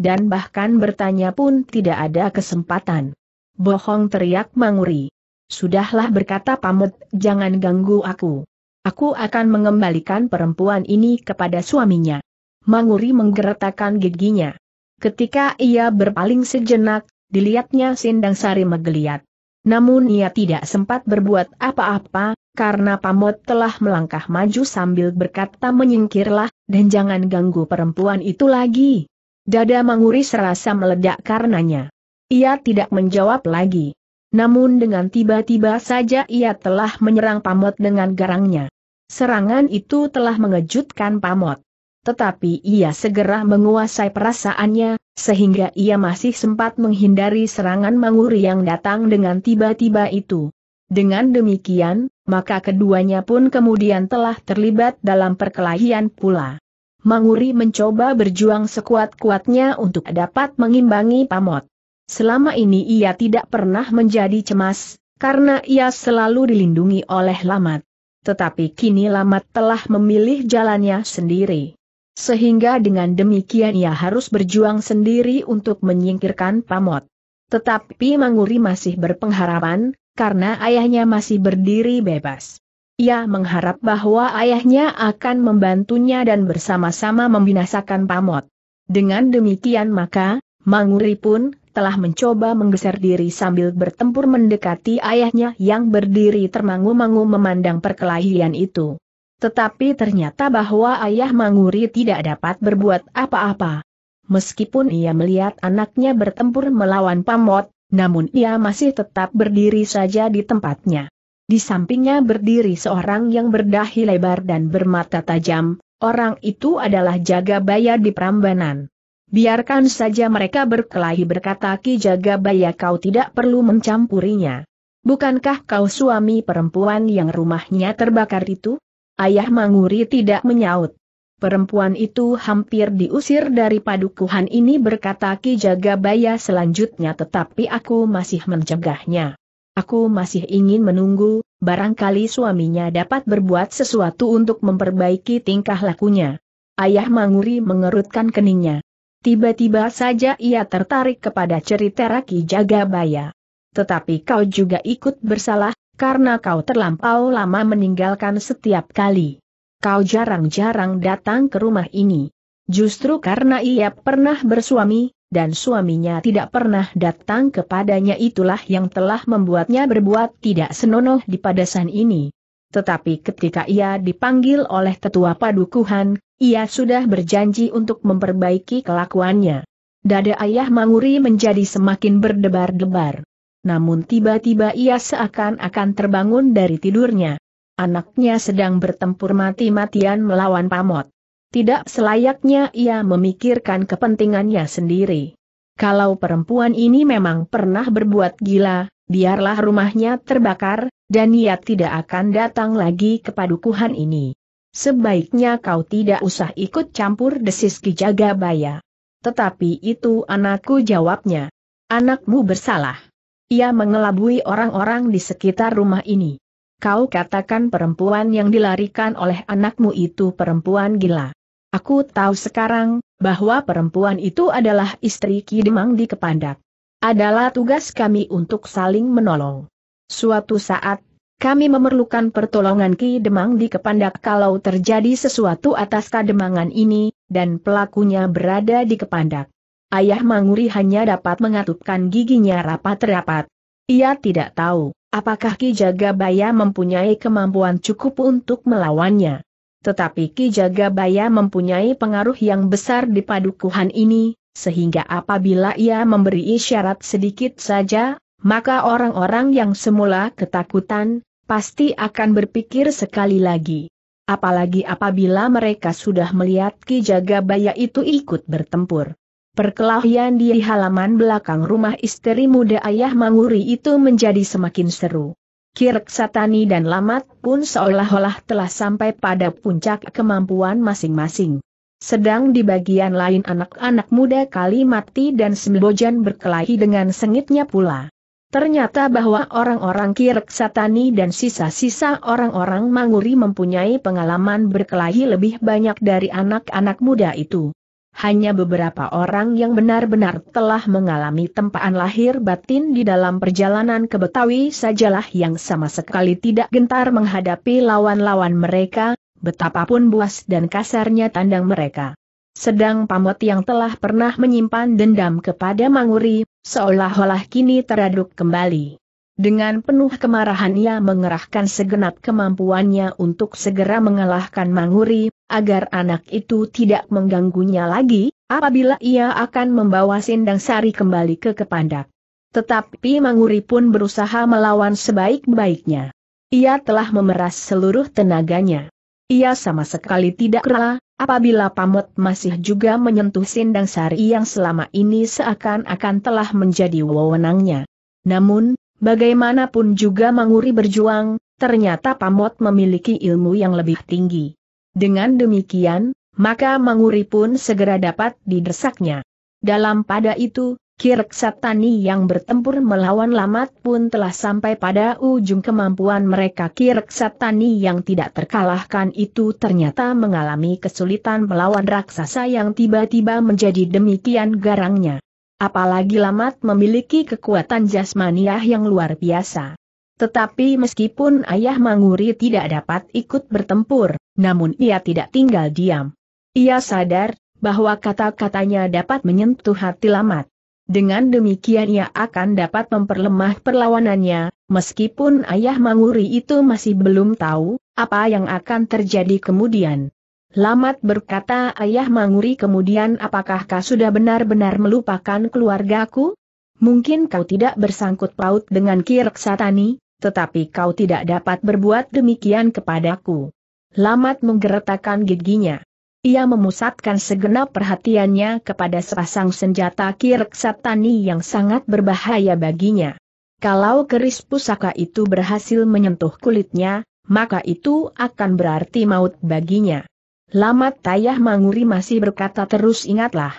Dan bahkan bertanya pun tidak ada kesempatan. Bohong teriak Manguri. Sudahlah berkata pamut, jangan ganggu aku. Aku akan mengembalikan perempuan ini kepada suaminya. Manguri menggeretakkan giginya. Ketika ia berpaling sejenak, dilihatnya Sindang Sari menggeliat. Namun ia tidak sempat berbuat apa-apa, karena pamot telah melangkah maju sambil berkata menyingkirlah, dan jangan ganggu perempuan itu lagi. Dada Manguri serasa meledak karenanya. Ia tidak menjawab lagi. Namun dengan tiba-tiba saja ia telah menyerang Pamot dengan garangnya. Serangan itu telah mengejutkan Pamot tetapi ia segera menguasai perasaannya, sehingga ia masih sempat menghindari serangan Manguri yang datang dengan tiba-tiba itu. Dengan demikian, maka keduanya pun kemudian telah terlibat dalam perkelahian pula. Manguri mencoba berjuang sekuat-kuatnya untuk dapat mengimbangi Pamot. Selama ini ia tidak pernah menjadi cemas, karena ia selalu dilindungi oleh Lamat. Tetapi kini Lamat telah memilih jalannya sendiri. Sehingga dengan demikian ia harus berjuang sendiri untuk menyingkirkan pamot. Tetapi Manguri masih berpengharapan, karena ayahnya masih berdiri bebas. Ia mengharap bahwa ayahnya akan membantunya dan bersama-sama membinasakan pamot. Dengan demikian maka, Manguri pun telah mencoba menggeser diri sambil bertempur mendekati ayahnya yang berdiri termangu-mangu memandang perkelahian itu. Tetapi ternyata bahwa ayah Manguri tidak dapat berbuat apa-apa. Meskipun ia melihat anaknya bertempur melawan pamot, namun ia masih tetap berdiri saja di tempatnya. Di sampingnya berdiri seorang yang berdahi lebar dan bermata tajam, orang itu adalah Jagabaya di Prambanan. Biarkan saja mereka berkelahi berkata Ki Jagabaya kau tidak perlu mencampurinya. Bukankah kau suami perempuan yang rumahnya terbakar itu? Ayah Manguri tidak menyaut. Perempuan itu hampir diusir dari padukuhan ini berkata Ki Jagabaya selanjutnya tetapi aku masih mencegahnya. Aku masih ingin menunggu, barangkali suaminya dapat berbuat sesuatu untuk memperbaiki tingkah lakunya. Ayah Manguri mengerutkan keningnya. Tiba-tiba saja ia tertarik kepada cerita Raki Jagabaya. Tetapi kau juga ikut bersalah, karena kau terlampau lama meninggalkan setiap kali. Kau jarang-jarang datang ke rumah ini. Justru karena ia pernah bersuami, dan suaminya tidak pernah datang kepadanya itulah yang telah membuatnya berbuat tidak senonoh di padasan ini. Tetapi ketika ia dipanggil oleh tetua padukuhan, ia sudah berjanji untuk memperbaiki kelakuannya. Dada ayah Manguri menjadi semakin berdebar-debar. Namun tiba-tiba ia seakan-akan terbangun dari tidurnya. Anaknya sedang bertempur mati-matian melawan pamot. Tidak selayaknya ia memikirkan kepentingannya sendiri. Kalau perempuan ini memang pernah berbuat gila, biarlah rumahnya terbakar, dan ia tidak akan datang lagi ke padukuhan ini. Sebaiknya kau tidak usah ikut campur desis Kijaga Baya. Tetapi itu anakku jawabnya. Anakmu bersalah. Ia mengelabui orang-orang di sekitar rumah ini. Kau katakan perempuan yang dilarikan oleh anakmu itu perempuan gila. Aku tahu sekarang, bahwa perempuan itu adalah istri Ki Demang di Kepandak. Adalah tugas kami untuk saling menolong. Suatu saat, kami memerlukan pertolongan Ki Demang di Kepandak kalau terjadi sesuatu atas kademangan ini, dan pelakunya berada di Kepandak. Ayah Manguri hanya dapat mengatupkan giginya rapat-rapat. Ia tidak tahu, apakah Ki Jagabaya mempunyai kemampuan cukup untuk melawannya. Tetapi Ki Jagabaya mempunyai pengaruh yang besar di padukuhan ini, sehingga apabila ia memberi isyarat sedikit saja, maka orang-orang yang semula ketakutan, pasti akan berpikir sekali lagi. Apalagi apabila mereka sudah melihat Ki Jagabaya itu ikut bertempur. Perkelahian di halaman belakang rumah istri muda ayah Manguri itu menjadi semakin seru. Kirk Satani dan Lamat pun seolah-olah telah sampai pada puncak kemampuan masing-masing. Sedang di bagian lain anak-anak muda Kalimati dan Sembojan berkelahi dengan sengitnya pula. Ternyata bahwa orang-orang Kirk Satani dan sisa-sisa orang-orang Manguri mempunyai pengalaman berkelahi lebih banyak dari anak-anak muda itu. Hanya beberapa orang yang benar-benar telah mengalami tempaan lahir batin di dalam perjalanan ke Betawi sajalah yang sama sekali tidak gentar menghadapi lawan-lawan mereka, betapapun buas dan kasarnya tandang mereka. Sedang pamot yang telah pernah menyimpan dendam kepada Manguri, seolah-olah kini teraduk kembali. Dengan penuh kemarahan ia mengerahkan segenap kemampuannya untuk segera mengalahkan Manguri, agar anak itu tidak mengganggunya lagi, apabila ia akan membawa Sindang Sari kembali ke Kepandak. Tetapi Manguri pun berusaha melawan sebaik-baiknya. Ia telah memeras seluruh tenaganya. Ia sama sekali tidak rela, apabila Pamot masih juga menyentuh Sindang Sari yang selama ini seakan-akan telah menjadi wewenangnya. Namun, bagaimanapun juga Manguri berjuang, ternyata Pamot memiliki ilmu yang lebih tinggi. Dengan demikian, maka Manguri pun segera dapat didesaknya. Dalam pada itu, Kirk Satani yang bertempur melawan Lamat pun telah sampai pada ujung kemampuan mereka Kirk Satani yang tidak terkalahkan itu ternyata mengalami kesulitan melawan raksasa yang tiba-tiba menjadi demikian garangnya. Apalagi Lamat memiliki kekuatan jasmaniah yang luar biasa. Tetapi meskipun ayah Manguri tidak dapat ikut bertempur, namun ia tidak tinggal diam. Ia sadar bahwa kata-katanya dapat menyentuh hati Lamat. Dengan demikian ia akan dapat memperlemah perlawanannya, meskipun ayah Manguri itu masih belum tahu apa yang akan terjadi kemudian. Lamat berkata ayah Manguri kemudian apakah kau sudah benar-benar melupakan keluargaku? Mungkin kau tidak bersangkut paut dengan Kirksatani, tetapi kau tidak dapat berbuat demikian kepadaku. Lamat menggeretakan giginya. Ia memusatkan segenap perhatiannya kepada sepasang senjata kirek satani yang sangat berbahaya baginya. Kalau keris pusaka itu berhasil menyentuh kulitnya, maka itu akan berarti maut baginya. Lamat Tayah Manguri masih berkata terus ingatlah.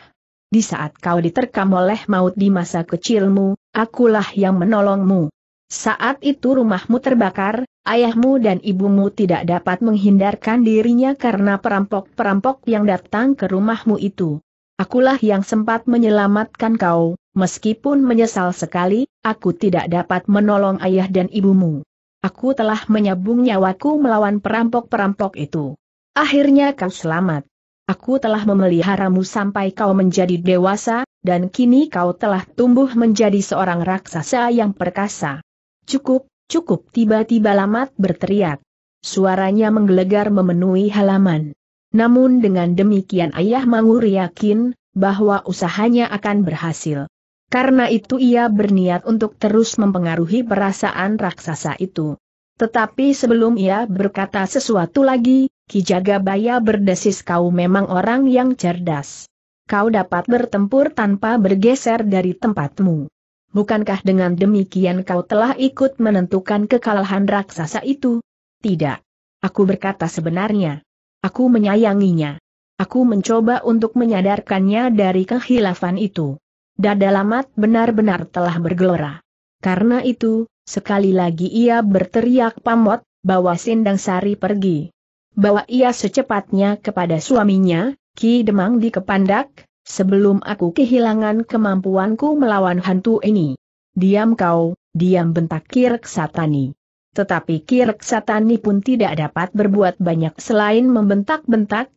Di saat kau diterkam oleh maut di masa kecilmu, akulah yang menolongmu. Saat itu rumahmu terbakar, ayahmu dan ibumu tidak dapat menghindarkan dirinya karena perampok-perampok yang datang ke rumahmu itu. Akulah yang sempat menyelamatkan kau, meskipun menyesal sekali, aku tidak dapat menolong ayah dan ibumu. Aku telah menyambung nyawaku melawan perampok-perampok itu. Akhirnya kau selamat. Aku telah memeliharamu sampai kau menjadi dewasa, dan kini kau telah tumbuh menjadi seorang raksasa yang perkasa. Cukup, cukup tiba-tiba Lamat berteriak. Suaranya menggelegar memenuhi halaman. Namun dengan demikian Ayah Mangur yakin, bahwa usahanya akan berhasil. Karena itu ia berniat untuk terus mempengaruhi perasaan raksasa itu. Tetapi sebelum ia berkata sesuatu lagi, Kijagabaya berdesis kau memang orang yang cerdas. Kau dapat bertempur tanpa bergeser dari tempatmu bukankah dengan demikian kau telah ikut menentukan kekalahan raksasa itu? Tidak. Aku berkata sebenarnya. Aku menyayanginya. Aku mencoba untuk menyadarkannya dari kehilafan itu. Dada Lamat benar-benar telah bergelora. Karena itu, sekali lagi ia berteriak pamot, bawa Sindang Sari pergi. Bawa ia secepatnya kepada suaminya, Ki Demang di Kepandak, Sebelum aku kehilangan kemampuanku melawan hantu ini. Diam kau, diam bentak Kirk Satani. Tetapi Kirk Satani pun tidak dapat berbuat banyak selain membentak-bentak,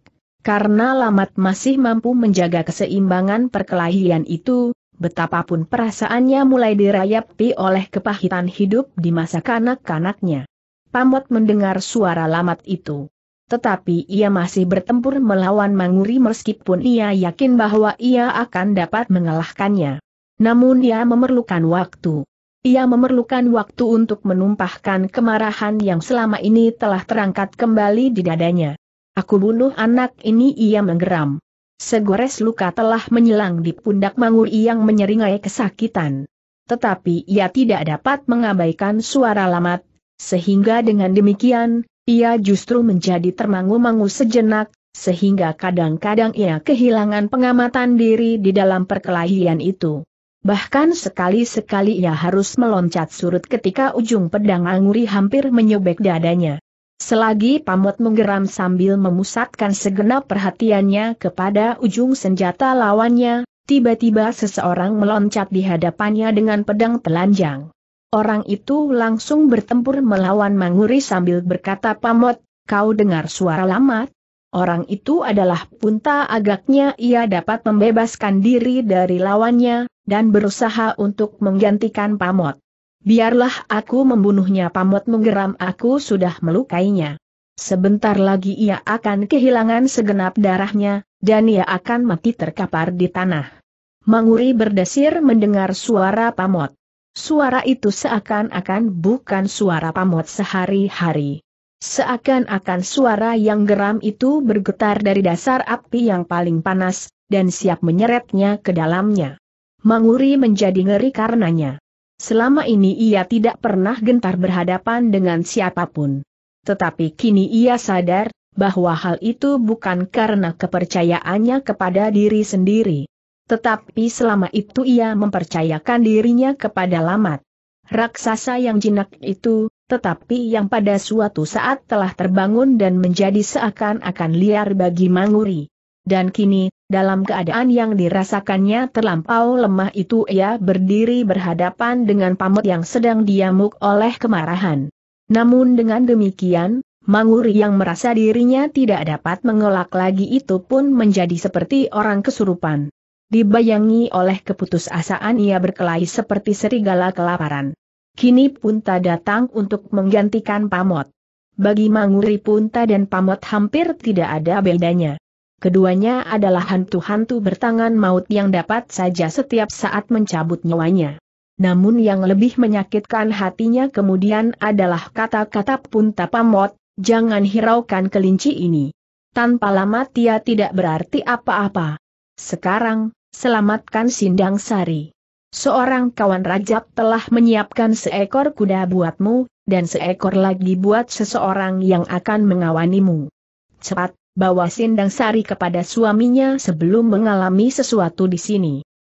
karena Lamat masih mampu menjaga keseimbangan perkelahian itu, betapapun perasaannya mulai dirayapi oleh kepahitan hidup di masa kanak-kanaknya. Pamot mendengar suara Lamat itu. Tetapi ia masih bertempur melawan Manguri meskipun ia yakin bahwa ia akan dapat mengalahkannya. Namun ia memerlukan waktu. Ia memerlukan waktu untuk menumpahkan kemarahan yang selama ini telah terangkat kembali di dadanya. Aku bunuh anak ini ia menggeram. Segores luka telah menyelang di pundak Manguri yang menyeringai kesakitan. Tetapi ia tidak dapat mengabaikan suara lamat, sehingga dengan demikian, ia justru menjadi termangu-mangu sejenak, sehingga kadang-kadang ia kehilangan pengamatan diri di dalam perkelahian itu. Bahkan sekali-sekali ia harus meloncat surut ketika ujung pedang anguri hampir menyobek dadanya. Selagi pamut menggeram sambil memusatkan segenap perhatiannya kepada ujung senjata lawannya, tiba-tiba seseorang meloncat di hadapannya dengan pedang telanjang. Orang itu langsung bertempur melawan Manguri sambil berkata pamot, kau dengar suara lamat? Orang itu adalah punta agaknya ia dapat membebaskan diri dari lawannya, dan berusaha untuk menggantikan pamot. Biarlah aku membunuhnya pamot menggeram aku sudah melukainya. Sebentar lagi ia akan kehilangan segenap darahnya, dan ia akan mati terkapar di tanah. Manguri berdesir mendengar suara pamot. Suara itu seakan-akan bukan suara pamot sehari-hari. Seakan-akan suara yang geram itu bergetar dari dasar api yang paling panas, dan siap menyeretnya ke dalamnya. Manguri menjadi ngeri karenanya. Selama ini ia tidak pernah gentar berhadapan dengan siapapun. Tetapi kini ia sadar, bahwa hal itu bukan karena kepercayaannya kepada diri sendiri. Tetapi selama itu ia mempercayakan dirinya kepada Lamat. Raksasa yang jinak itu, tetapi yang pada suatu saat telah terbangun dan menjadi seakan-akan liar bagi Manguri. Dan kini, dalam keadaan yang dirasakannya terlampau lemah itu ia berdiri berhadapan dengan pamut yang sedang diamuk oleh kemarahan. Namun dengan demikian, Manguri yang merasa dirinya tidak dapat mengelak lagi itu pun menjadi seperti orang kesurupan dibayangi oleh keputusasaan ia berkelahi seperti serigala kelaparan. Kini Punta datang untuk menggantikan Pamot. Bagi Manguri Punta dan Pamot hampir tidak ada bedanya. Keduanya adalah hantu-hantu bertangan maut yang dapat saja setiap saat mencabut nyawanya. Namun yang lebih menyakitkan hatinya kemudian adalah kata-kata Punta Pamot, jangan hiraukan kelinci ini. Tanpa lama dia tidak berarti apa-apa. Sekarang, selamatkan Sindang Sari. Seorang kawan rajab telah menyiapkan seekor kuda buatmu, dan seekor lagi buat seseorang yang akan mengawanimu. Cepat, bawa Sindang Sari kepada suaminya sebelum mengalami sesuatu di sini.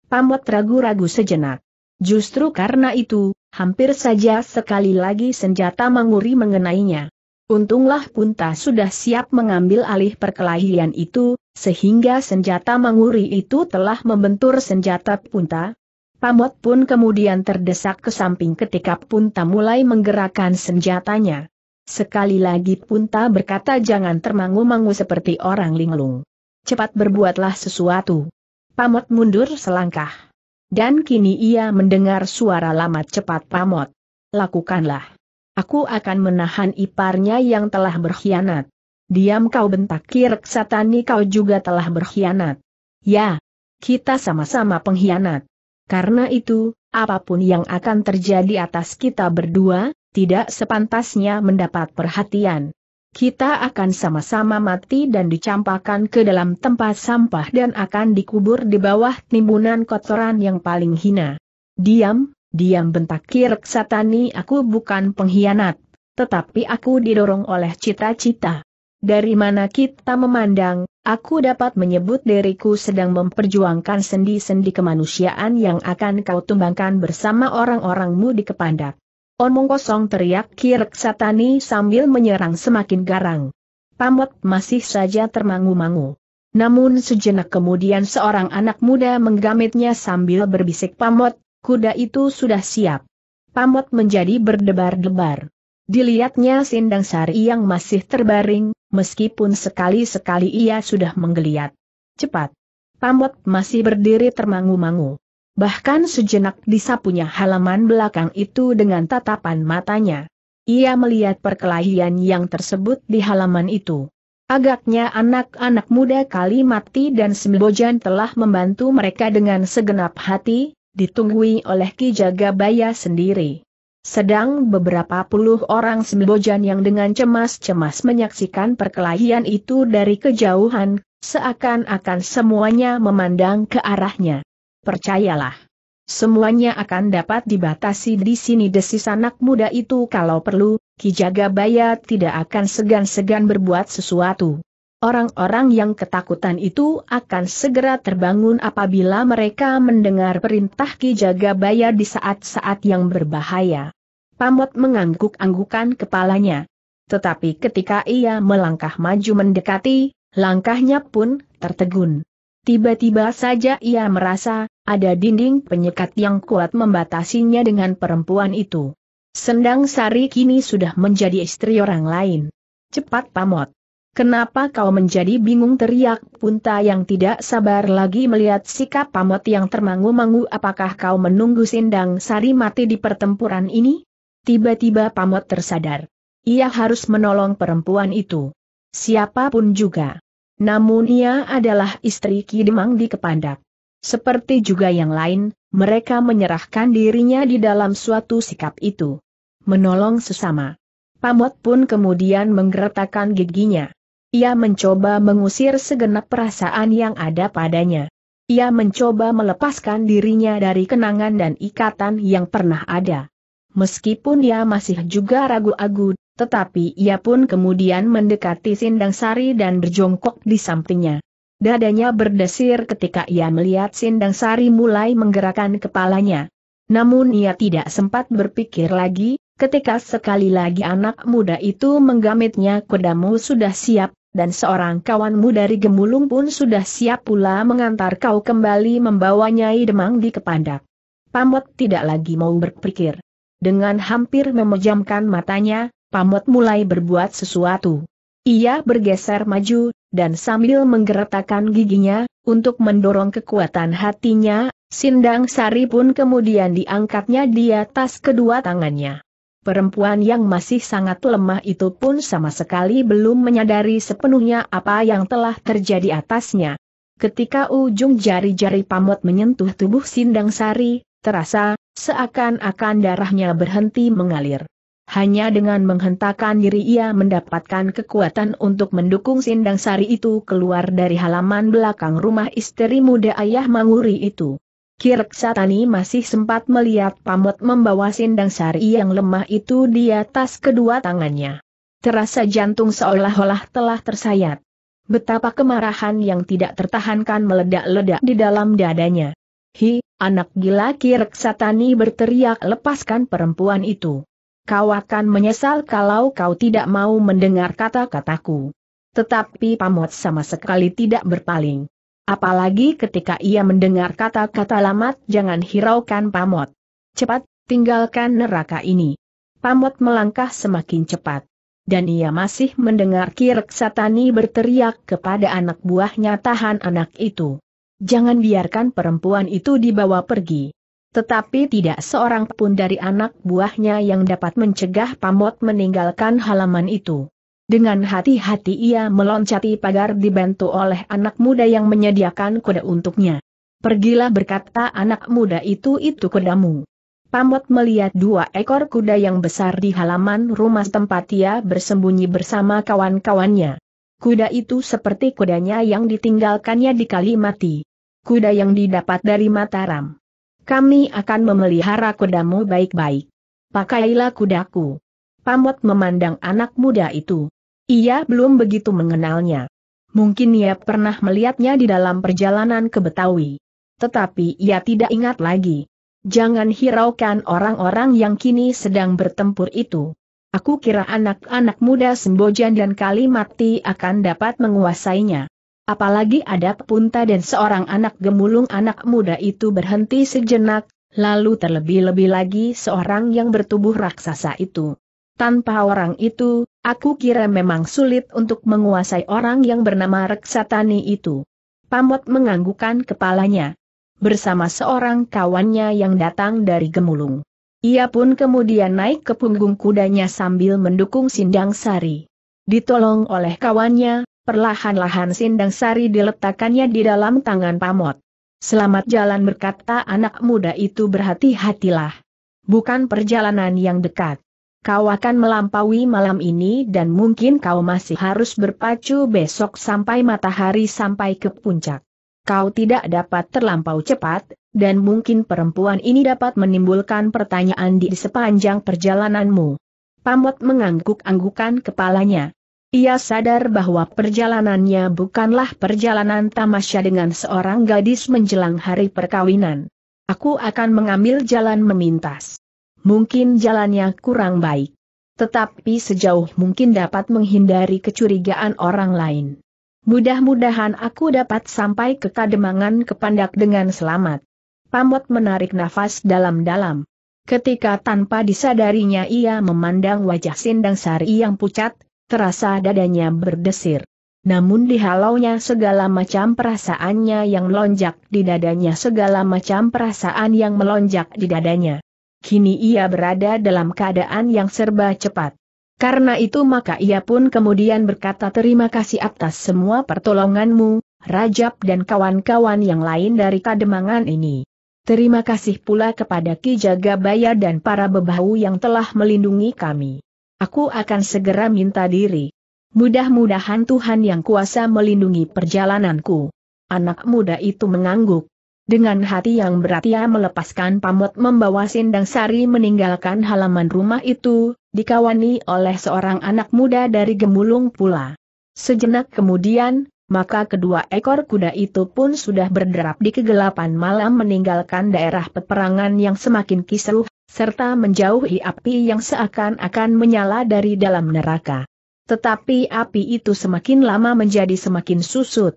Pamot ragu-ragu sejenak. Justru karena itu, hampir saja sekali lagi senjata Manguri mengenainya. Untunglah Punta sudah siap mengambil alih perkelahian itu, sehingga senjata menguri itu telah membentur senjata Punta. Pamot pun kemudian terdesak ke samping ketika Punta mulai menggerakkan senjatanya. Sekali lagi Punta berkata jangan termangu-mangu seperti orang linglung. Cepat berbuatlah sesuatu. Pamot mundur selangkah. Dan kini ia mendengar suara lamat cepat Pamot. Lakukanlah. Aku akan menahan iparnya yang telah berkhianat. Diam kau bentak kirek Satani kau juga telah berkhianat. Ya, kita sama-sama pengkhianat. Karena itu, apapun yang akan terjadi atas kita berdua, tidak sepantasnya mendapat perhatian. Kita akan sama-sama mati dan dicampakkan ke dalam tempat sampah dan akan dikubur di bawah timbunan kotoran yang paling hina. Diam, Diam bentak Kirk Satani aku bukan pengkhianat, tetapi aku didorong oleh cita-cita. Dari mana kita memandang, aku dapat menyebut diriku sedang memperjuangkan sendi-sendi kemanusiaan yang akan kau tumbangkan bersama orang-orangmu di Kepandak. Omong kosong teriak Kirk Satani sambil menyerang semakin garang. Pamot masih saja termangu-mangu. Namun sejenak kemudian seorang anak muda menggamitnya sambil berbisik pamot, Kuda itu sudah siap. Pamot menjadi berdebar-debar. Dilihatnya Sindang Sari yang masih terbaring, meskipun sekali-sekali ia sudah menggeliat. Cepat. Pamot masih berdiri termangu-mangu. Bahkan sejenak disapunya halaman belakang itu dengan tatapan matanya. Ia melihat perkelahian yang tersebut di halaman itu. Agaknya anak-anak muda kali mati dan Sembojan telah membantu mereka dengan segenap hati, ditunggui oleh Ki Jagabaya sendiri. Sedang beberapa puluh orang sembojan yang dengan cemas-cemas menyaksikan perkelahian itu dari kejauhan, seakan-akan semuanya memandang ke arahnya. Percayalah. Semuanya akan dapat dibatasi di sini desis anak muda itu kalau perlu, Ki Jagabaya tidak akan segan-segan berbuat sesuatu. Orang-orang yang ketakutan itu akan segera terbangun apabila mereka mendengar perintah Ki Jagabaya di saat-saat yang berbahaya. Pamot mengangguk-anggukan kepalanya. Tetapi ketika ia melangkah maju mendekati, langkahnya pun tertegun. Tiba-tiba saja ia merasa, ada dinding penyekat yang kuat membatasinya dengan perempuan itu. Sendang Sari kini sudah menjadi istri orang lain. Cepat pamot. Kenapa kau menjadi bingung teriak Punta yang tidak sabar lagi melihat sikap pamot yang termangu-mangu apakah kau menunggu Sindang Sari mati di pertempuran ini? Tiba-tiba pamot tersadar. Ia harus menolong perempuan itu. Siapapun juga. Namun ia adalah istri Kidemang di Kepandak. Seperti juga yang lain, mereka menyerahkan dirinya di dalam suatu sikap itu. Menolong sesama. Pamot pun kemudian menggertakkan giginya. Ia mencoba mengusir segenap perasaan yang ada padanya. Ia mencoba melepaskan dirinya dari kenangan dan ikatan yang pernah ada. Meskipun ia masih juga ragu-ragu, tetapi ia pun kemudian mendekati Sindang Sari dan berjongkok di sampingnya. Dadanya berdesir ketika ia melihat Sindang Sari mulai menggerakkan kepalanya. Namun ia tidak sempat berpikir lagi, ketika sekali lagi anak muda itu menggamitnya kudamu sudah siap, dan seorang kawanmu dari Gemulung pun sudah siap pula mengantar kau kembali membawa Nyai Demang di Kepandak. Pamot tidak lagi mau berpikir. Dengan hampir memejamkan matanya, Pamot mulai berbuat sesuatu. Ia bergeser maju, dan sambil menggeretakan giginya, untuk mendorong kekuatan hatinya, Sindang Sari pun kemudian diangkatnya di atas kedua tangannya. Perempuan yang masih sangat lemah itu pun sama sekali belum menyadari sepenuhnya apa yang telah terjadi atasnya. Ketika ujung jari-jari pamot menyentuh tubuh Sindang Sari, terasa, seakan-akan darahnya berhenti mengalir. Hanya dengan menghentakkan diri ia mendapatkan kekuatan untuk mendukung Sindang Sari itu keluar dari halaman belakang rumah istri muda ayah Manguri itu. Kirk Satani masih sempat melihat pamut membawa sindang sari yang lemah itu di atas kedua tangannya. Terasa jantung seolah-olah telah tersayat. Betapa kemarahan yang tidak tertahankan meledak-ledak di dalam dadanya. Hi, anak gila Kirk Satani berteriak lepaskan perempuan itu. Kau akan menyesal kalau kau tidak mau mendengar kata-kataku. Tetapi pamot sama sekali tidak berpaling. Apalagi ketika ia mendengar kata-kata lamat jangan hiraukan pamot. Cepat, tinggalkan neraka ini. Pamot melangkah semakin cepat. Dan ia masih mendengar Kirk Satani berteriak kepada anak buahnya tahan anak itu. Jangan biarkan perempuan itu dibawa pergi. Tetapi tidak seorang pun dari anak buahnya yang dapat mencegah Pamot meninggalkan halaman itu. Dengan hati-hati ia meloncati pagar dibantu oleh anak muda yang menyediakan kuda untuknya. Pergilah berkata anak muda itu itu kudamu. Pamot melihat dua ekor kuda yang besar di halaman rumah tempat ia bersembunyi bersama kawan-kawannya. Kuda itu seperti kudanya yang ditinggalkannya di kali mati. Kuda yang didapat dari Mataram. Kami akan memelihara kudamu baik-baik. Pakailah kudaku. Pamot memandang anak muda itu. Ia belum begitu mengenalnya. Mungkin ia pernah melihatnya di dalam perjalanan ke Betawi. Tetapi ia tidak ingat lagi. Jangan hiraukan orang-orang yang kini sedang bertempur itu. Aku kira anak-anak muda Sembojan dan Kalimati akan dapat menguasainya. Apalagi ada Punta dan seorang anak gemulung anak muda itu berhenti sejenak, lalu terlebih-lebih lagi seorang yang bertubuh raksasa itu. Tanpa orang itu, aku kira memang sulit untuk menguasai orang yang bernama Reksatani itu. Pamot menganggukan kepalanya. Bersama seorang kawannya yang datang dari Gemulung. Ia pun kemudian naik ke punggung kudanya sambil mendukung Sindang Sari. Ditolong oleh kawannya, perlahan-lahan Sindang Sari diletakkannya di dalam tangan Pamot. Selamat jalan berkata anak muda itu berhati-hatilah. Bukan perjalanan yang dekat Kau akan melampaui malam ini dan mungkin kau masih harus berpacu besok sampai matahari sampai ke puncak. Kau tidak dapat terlampau cepat, dan mungkin perempuan ini dapat menimbulkan pertanyaan di sepanjang perjalananmu. Pamot mengangguk-anggukan kepalanya. Ia sadar bahwa perjalanannya bukanlah perjalanan tamasya dengan seorang gadis menjelang hari perkawinan. Aku akan mengambil jalan memintas mungkin jalannya kurang baik. Tetapi sejauh mungkin dapat menghindari kecurigaan orang lain. Mudah-mudahan aku dapat sampai ke Kademangan Kepandak dengan selamat. Pamot menarik nafas dalam-dalam. Ketika tanpa disadarinya ia memandang wajah Sindang Sari yang pucat, terasa dadanya berdesir. Namun dihalaunya segala macam perasaannya yang melonjak di dadanya segala macam perasaan yang melonjak di dadanya kini ia berada dalam keadaan yang serba cepat. Karena itu maka ia pun kemudian berkata terima kasih atas semua pertolonganmu, Rajab dan kawan-kawan yang lain dari kademangan ini. Terima kasih pula kepada Ki Jagabaya dan para bebahu yang telah melindungi kami. Aku akan segera minta diri. Mudah-mudahan Tuhan yang kuasa melindungi perjalananku. Anak muda itu mengangguk. Dengan hati yang berat ia melepaskan pamot membawa Sindang Sari meninggalkan halaman rumah itu, dikawani oleh seorang anak muda dari Gemulung pula. Sejenak kemudian, maka kedua ekor kuda itu pun sudah berderap di kegelapan malam meninggalkan daerah peperangan yang semakin kisruh, serta menjauhi api yang seakan-akan menyala dari dalam neraka. Tetapi api itu semakin lama menjadi semakin susut.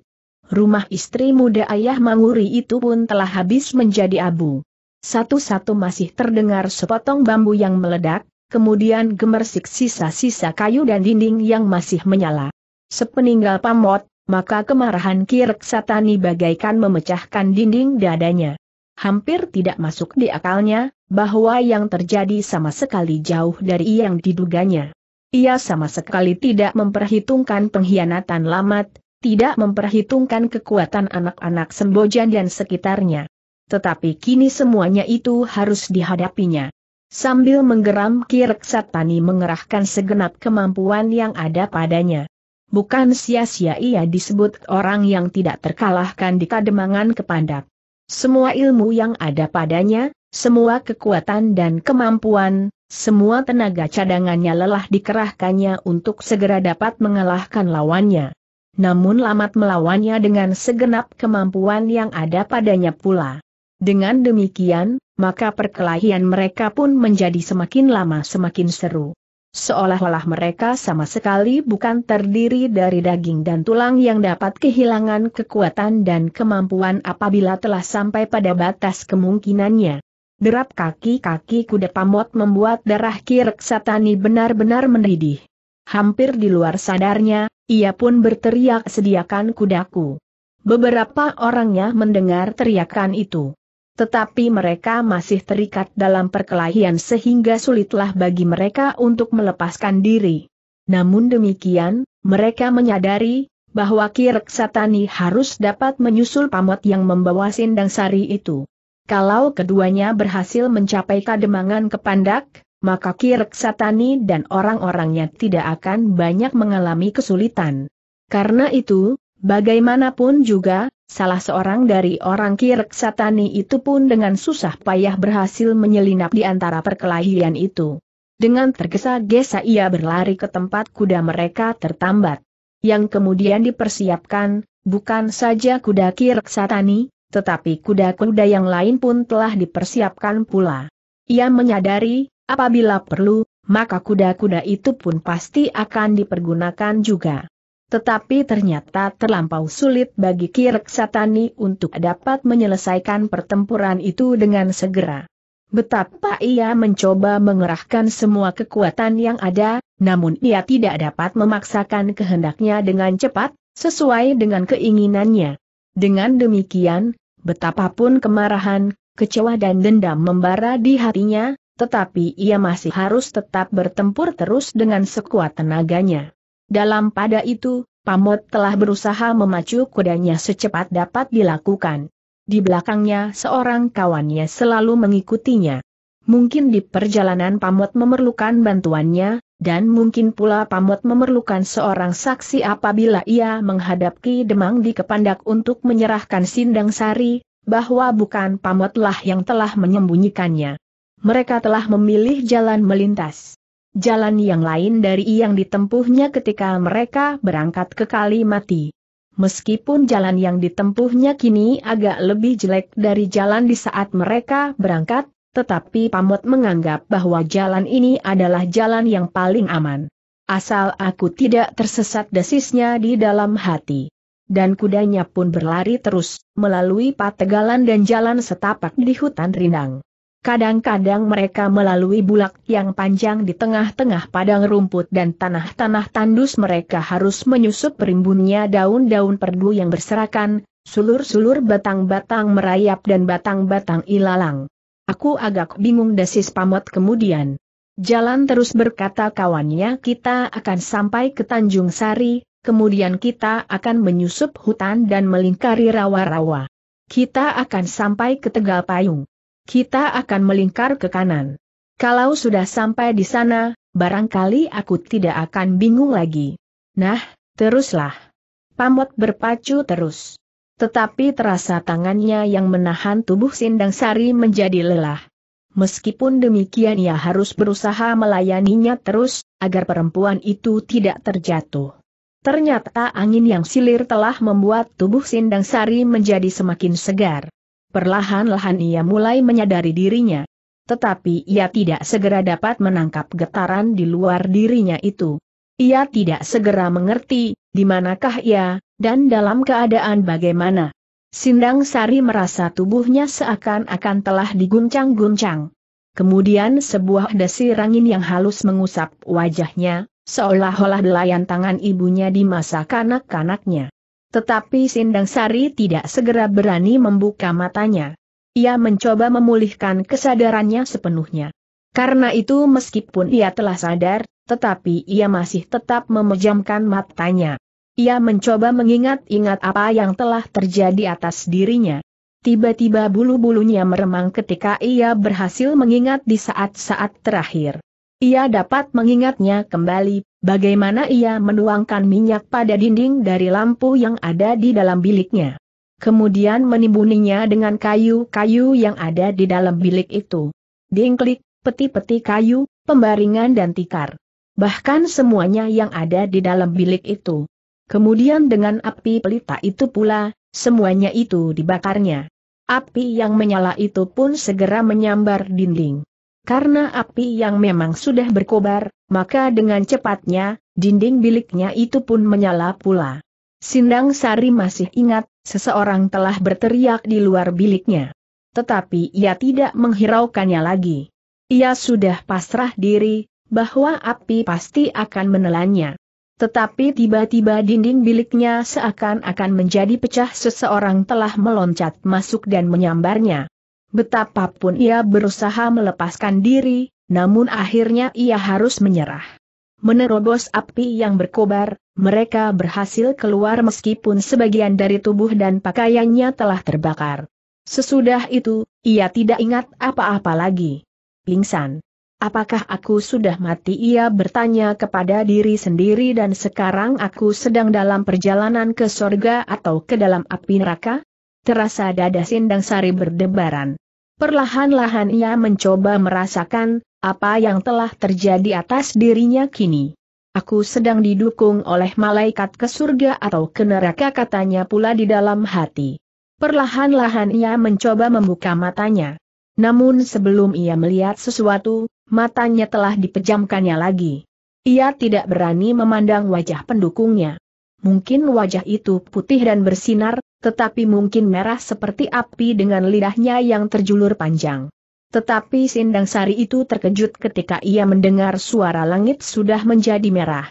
Rumah istri muda ayah Manguri itu pun telah habis menjadi abu. Satu-satu masih terdengar sepotong bambu yang meledak, kemudian gemersik sisa-sisa kayu dan dinding yang masih menyala. Sepeninggal pamot, maka kemarahan Kirek Satani bagaikan memecahkan dinding dadanya. Hampir tidak masuk di akalnya, bahwa yang terjadi sama sekali jauh dari yang diduganya. Ia sama sekali tidak memperhitungkan pengkhianatan Lamat, tidak memperhitungkan kekuatan anak-anak Sembojan dan sekitarnya. Tetapi kini semuanya itu harus dihadapinya. Sambil menggeram Kireksat Tani mengerahkan segenap kemampuan yang ada padanya. Bukan sia-sia ia disebut orang yang tidak terkalahkan di kademangan kepandak. Semua ilmu yang ada padanya, semua kekuatan dan kemampuan, semua tenaga cadangannya lelah dikerahkannya untuk segera dapat mengalahkan lawannya namun Lamat melawannya dengan segenap kemampuan yang ada padanya pula. Dengan demikian, maka perkelahian mereka pun menjadi semakin lama semakin seru. Seolah-olah mereka sama sekali bukan terdiri dari daging dan tulang yang dapat kehilangan kekuatan dan kemampuan apabila telah sampai pada batas kemungkinannya. Derap kaki-kaki kuda pamot membuat darah Kirek Satani benar-benar mendidih. Hampir di luar sadarnya, ia pun berteriak sediakan kudaku. Beberapa orangnya mendengar teriakan itu. Tetapi mereka masih terikat dalam perkelahian sehingga sulitlah bagi mereka untuk melepaskan diri. Namun demikian, mereka menyadari, bahwa Kirksatani harus dapat menyusul pamot yang membawa Sindang Sari itu. Kalau keduanya berhasil mencapai kademangan kepandak, maka Satani dan orang-orangnya tidak akan banyak mengalami kesulitan. Karena itu, bagaimanapun juga, salah seorang dari orang Satani itu pun dengan susah payah berhasil menyelinap di antara perkelahian itu. Dengan tergesa-gesa ia berlari ke tempat kuda mereka tertambat. Yang kemudian dipersiapkan, bukan saja kuda Satani, tetapi kuda-kuda yang lain pun telah dipersiapkan pula. Ia menyadari, Apabila perlu, maka kuda-kuda itu pun pasti akan dipergunakan juga. Tetapi ternyata terlampau sulit bagi Kirk untuk dapat menyelesaikan pertempuran itu dengan segera. Betapa ia mencoba mengerahkan semua kekuatan yang ada, namun ia tidak dapat memaksakan kehendaknya dengan cepat, sesuai dengan keinginannya. Dengan demikian, betapapun kemarahan, kecewa dan dendam membara di hatinya, tetapi ia masih harus tetap bertempur terus dengan sekuat tenaganya. Dalam pada itu, Pamot telah berusaha memacu kudanya secepat dapat dilakukan. Di belakangnya seorang kawannya selalu mengikutinya. Mungkin di perjalanan Pamot memerlukan bantuannya, dan mungkin pula Pamot memerlukan seorang saksi apabila ia menghadapi Demang di Kepandak untuk menyerahkan Sindang Sari, bahwa bukan Pamotlah yang telah menyembunyikannya mereka telah memilih jalan melintas. Jalan yang lain dari yang ditempuhnya ketika mereka berangkat ke kali mati. Meskipun jalan yang ditempuhnya kini agak lebih jelek dari jalan di saat mereka berangkat, tetapi Pamot menganggap bahwa jalan ini adalah jalan yang paling aman. Asal aku tidak tersesat desisnya di dalam hati. Dan kudanya pun berlari terus, melalui pategalan dan jalan setapak di hutan rindang. Kadang-kadang mereka melalui bulak yang panjang di tengah-tengah padang rumput dan tanah-tanah tandus mereka harus menyusup perimbunnya daun-daun perdu yang berserakan, sulur-sulur batang-batang merayap dan batang-batang ilalang. Aku agak bingung desis pamot kemudian. Jalan terus berkata kawannya kita akan sampai ke Tanjung Sari, kemudian kita akan menyusup hutan dan melingkari rawa-rawa. Kita akan sampai ke Tegal Payung kita akan melingkar ke kanan. Kalau sudah sampai di sana, barangkali aku tidak akan bingung lagi. Nah, teruslah. Pamot berpacu terus. Tetapi terasa tangannya yang menahan tubuh Sindang Sari menjadi lelah. Meskipun demikian ia harus berusaha melayaninya terus, agar perempuan itu tidak terjatuh. Ternyata angin yang silir telah membuat tubuh Sindang Sari menjadi semakin segar. Perlahan-lahan ia mulai menyadari dirinya. Tetapi ia tidak segera dapat menangkap getaran di luar dirinya itu. Ia tidak segera mengerti, di manakah ia, dan dalam keadaan bagaimana. Sindang Sari merasa tubuhnya seakan-akan telah diguncang-guncang. Kemudian sebuah desir angin yang halus mengusap wajahnya, seolah-olah delayan tangan ibunya di masa kanak-kanaknya. Tetapi Sindang Sari tidak segera berani membuka matanya. Ia mencoba memulihkan kesadarannya sepenuhnya. Karena itu meskipun ia telah sadar, tetapi ia masih tetap memejamkan matanya. Ia mencoba mengingat-ingat apa yang telah terjadi atas dirinya. Tiba-tiba bulu-bulunya meremang ketika ia berhasil mengingat di saat-saat terakhir. Ia dapat mengingatnya kembali, Bagaimana ia menuangkan minyak pada dinding dari lampu yang ada di dalam biliknya. Kemudian menimbuninya dengan kayu-kayu yang ada di dalam bilik itu. Dingklik, peti-peti kayu, pembaringan dan tikar. Bahkan semuanya yang ada di dalam bilik itu. Kemudian dengan api pelita itu pula, semuanya itu dibakarnya. Api yang menyala itu pun segera menyambar dinding. Karena api yang memang sudah berkobar, maka dengan cepatnya, dinding biliknya itu pun menyala pula. Sindang Sari masih ingat, seseorang telah berteriak di luar biliknya. Tetapi ia tidak menghiraukannya lagi. Ia sudah pasrah diri, bahwa api pasti akan menelannya. Tetapi tiba-tiba dinding biliknya seakan-akan menjadi pecah seseorang telah meloncat masuk dan menyambarnya. Betapapun ia berusaha melepaskan diri, namun akhirnya ia harus menyerah. Menerobos api yang berkobar, mereka berhasil keluar meskipun sebagian dari tubuh dan pakaiannya telah terbakar. Sesudah itu, ia tidak ingat apa-apa lagi. Pingsan. Apakah aku sudah mati? Ia bertanya kepada diri sendiri dan sekarang aku sedang dalam perjalanan ke sorga atau ke dalam api neraka? terasa dada Sindang Sari berdebaran. Perlahan-lahan ia mencoba merasakan, apa yang telah terjadi atas dirinya kini. Aku sedang didukung oleh malaikat ke surga atau ke neraka katanya pula di dalam hati. Perlahan-lahan ia mencoba membuka matanya. Namun sebelum ia melihat sesuatu, matanya telah dipejamkannya lagi. Ia tidak berani memandang wajah pendukungnya. Mungkin wajah itu putih dan bersinar, tetapi mungkin merah seperti api dengan lidahnya yang terjulur panjang. Tetapi Sindang Sari itu terkejut ketika ia mendengar suara langit sudah menjadi merah.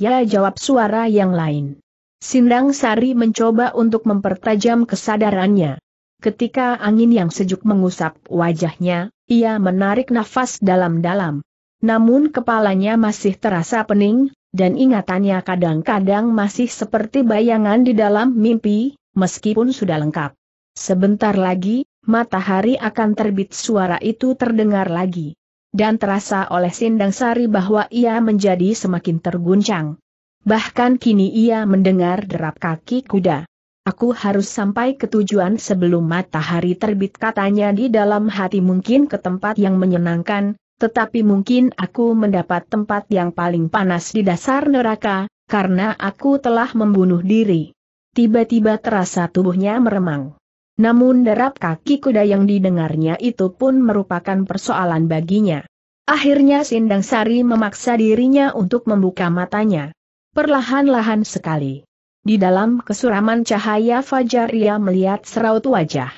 Ya jawab suara yang lain. Sindang Sari mencoba untuk mempertajam kesadarannya. Ketika angin yang sejuk mengusap wajahnya, ia menarik nafas dalam-dalam. Namun kepalanya masih terasa pening, dan ingatannya kadang-kadang masih seperti bayangan di dalam mimpi, meskipun sudah lengkap. Sebentar lagi, matahari akan terbit suara itu terdengar lagi. Dan terasa oleh Sindang Sari bahwa ia menjadi semakin terguncang. Bahkan kini ia mendengar derap kaki kuda. Aku harus sampai ke tujuan sebelum matahari terbit katanya di dalam hati mungkin ke tempat yang menyenangkan, tetapi mungkin aku mendapat tempat yang paling panas di dasar neraka, karena aku telah membunuh diri. Tiba-tiba terasa tubuhnya meremang. Namun derap kaki kuda yang didengarnya itu pun merupakan persoalan baginya. Akhirnya Sindang Sari memaksa dirinya untuk membuka matanya. Perlahan-lahan sekali. Di dalam kesuraman cahaya fajar ia melihat seraut wajah.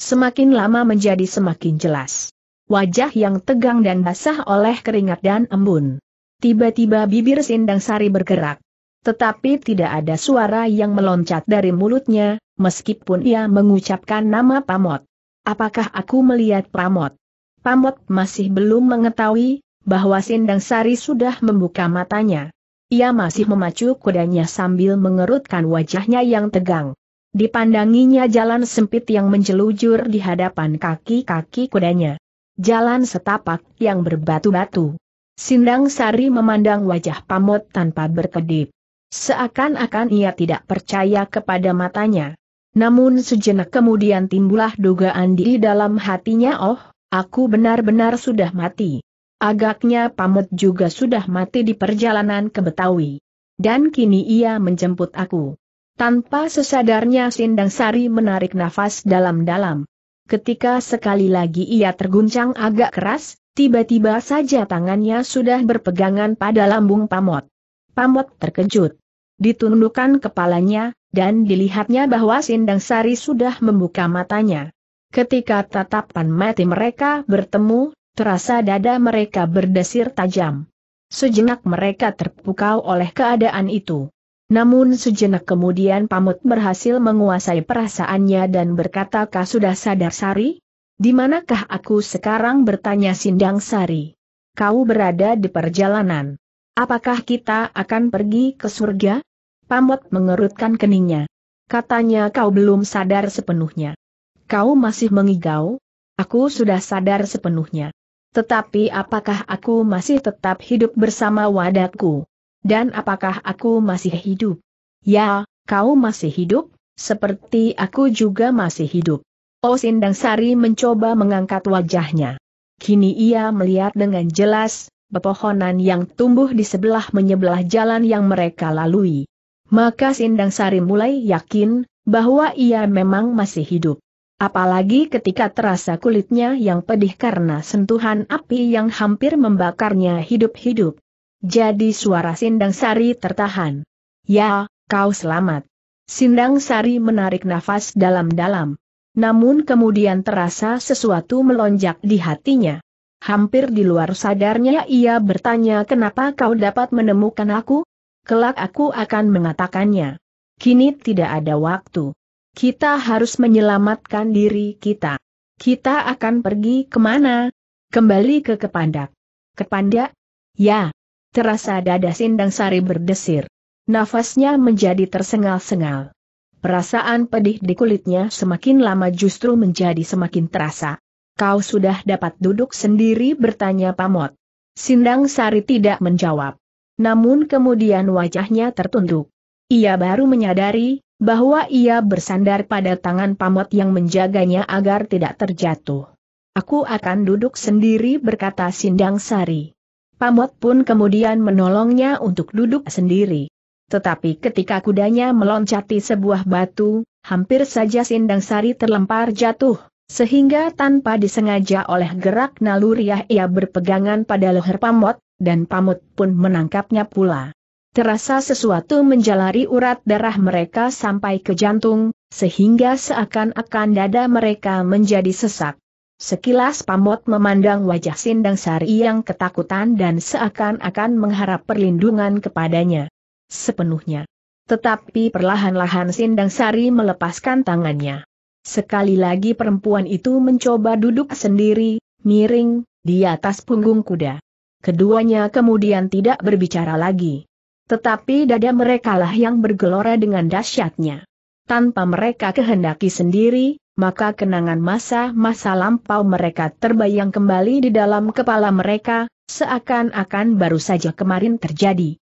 Semakin lama menjadi semakin jelas wajah yang tegang dan basah oleh keringat dan embun. Tiba-tiba bibir Sindang Sari bergerak. Tetapi tidak ada suara yang meloncat dari mulutnya, meskipun ia mengucapkan nama Pamot. Apakah aku melihat Pamot? Pamot masih belum mengetahui bahwa Sindang Sari sudah membuka matanya. Ia masih memacu kudanya sambil mengerutkan wajahnya yang tegang. Dipandanginya jalan sempit yang menjelujur di hadapan kaki-kaki kudanya jalan setapak yang berbatu-batu. Sindang Sari memandang wajah Pamot tanpa berkedip. Seakan-akan ia tidak percaya kepada matanya. Namun sejenak kemudian timbullah dugaan di dalam hatinya oh, aku benar-benar sudah mati. Agaknya Pamot juga sudah mati di perjalanan ke Betawi. Dan kini ia menjemput aku. Tanpa sesadarnya Sindang Sari menarik nafas dalam-dalam ketika sekali lagi ia terguncang agak keras, tiba-tiba saja tangannya sudah berpegangan pada lambung pamot. Pamot terkejut. Ditundukkan kepalanya, dan dilihatnya bahwa Sindang Sari sudah membuka matanya. Ketika tatapan mati mereka bertemu, terasa dada mereka berdesir tajam. Sejenak mereka terpukau oleh keadaan itu. Namun sejenak kemudian Pamut berhasil menguasai perasaannya dan berkata kah sudah sadar Sari? Di manakah aku sekarang bertanya Sindang Sari? Kau berada di perjalanan. Apakah kita akan pergi ke surga? Pamut mengerutkan keningnya. Katanya kau belum sadar sepenuhnya. Kau masih mengigau? Aku sudah sadar sepenuhnya. Tetapi apakah aku masih tetap hidup bersama wadaku? Dan apakah aku masih hidup? Ya, kau masih hidup, seperti aku juga masih hidup. Oh Sindang Sari mencoba mengangkat wajahnya. Kini ia melihat dengan jelas, pepohonan yang tumbuh di sebelah menyebelah jalan yang mereka lalui. Maka Sindang Sari mulai yakin, bahwa ia memang masih hidup. Apalagi ketika terasa kulitnya yang pedih karena sentuhan api yang hampir membakarnya hidup-hidup. Jadi suara Sindang Sari tertahan. Ya, kau selamat. Sindang Sari menarik nafas dalam-dalam. Namun kemudian terasa sesuatu melonjak di hatinya. Hampir di luar sadarnya ia bertanya kenapa kau dapat menemukan aku? Kelak aku akan mengatakannya. Kini tidak ada waktu. Kita harus menyelamatkan diri kita. Kita akan pergi kemana? Kembali ke Kepandak. Kepandak? Ya, terasa dada Sindang Sari berdesir. Nafasnya menjadi tersengal-sengal. Perasaan pedih di kulitnya semakin lama justru menjadi semakin terasa. Kau sudah dapat duduk sendiri bertanya Pamot. Sindang Sari tidak menjawab. Namun kemudian wajahnya tertunduk. Ia baru menyadari, bahwa ia bersandar pada tangan Pamot yang menjaganya agar tidak terjatuh. Aku akan duduk sendiri berkata Sindang Sari. Pamot pun kemudian menolongnya untuk duduk sendiri. Tetapi ketika kudanya meloncati sebuah batu, hampir saja Sindang Sari terlempar jatuh, sehingga tanpa disengaja oleh gerak naluriah ia berpegangan pada leher Pamot, dan Pamot pun menangkapnya pula. Terasa sesuatu menjalari urat darah mereka sampai ke jantung, sehingga seakan-akan dada mereka menjadi sesak. Sekilas Pamot memandang wajah Sindang Sari yang ketakutan dan seakan-akan mengharap perlindungan kepadanya. Sepenuhnya. Tetapi perlahan-lahan Sindang Sari melepaskan tangannya. Sekali lagi perempuan itu mencoba duduk sendiri, miring, di atas punggung kuda. Keduanya kemudian tidak berbicara lagi. Tetapi dada merekalah yang bergelora dengan dahsyatnya tanpa mereka kehendaki sendiri, maka kenangan masa-masa lampau mereka terbayang kembali di dalam kepala mereka, seakan-akan baru saja kemarin terjadi.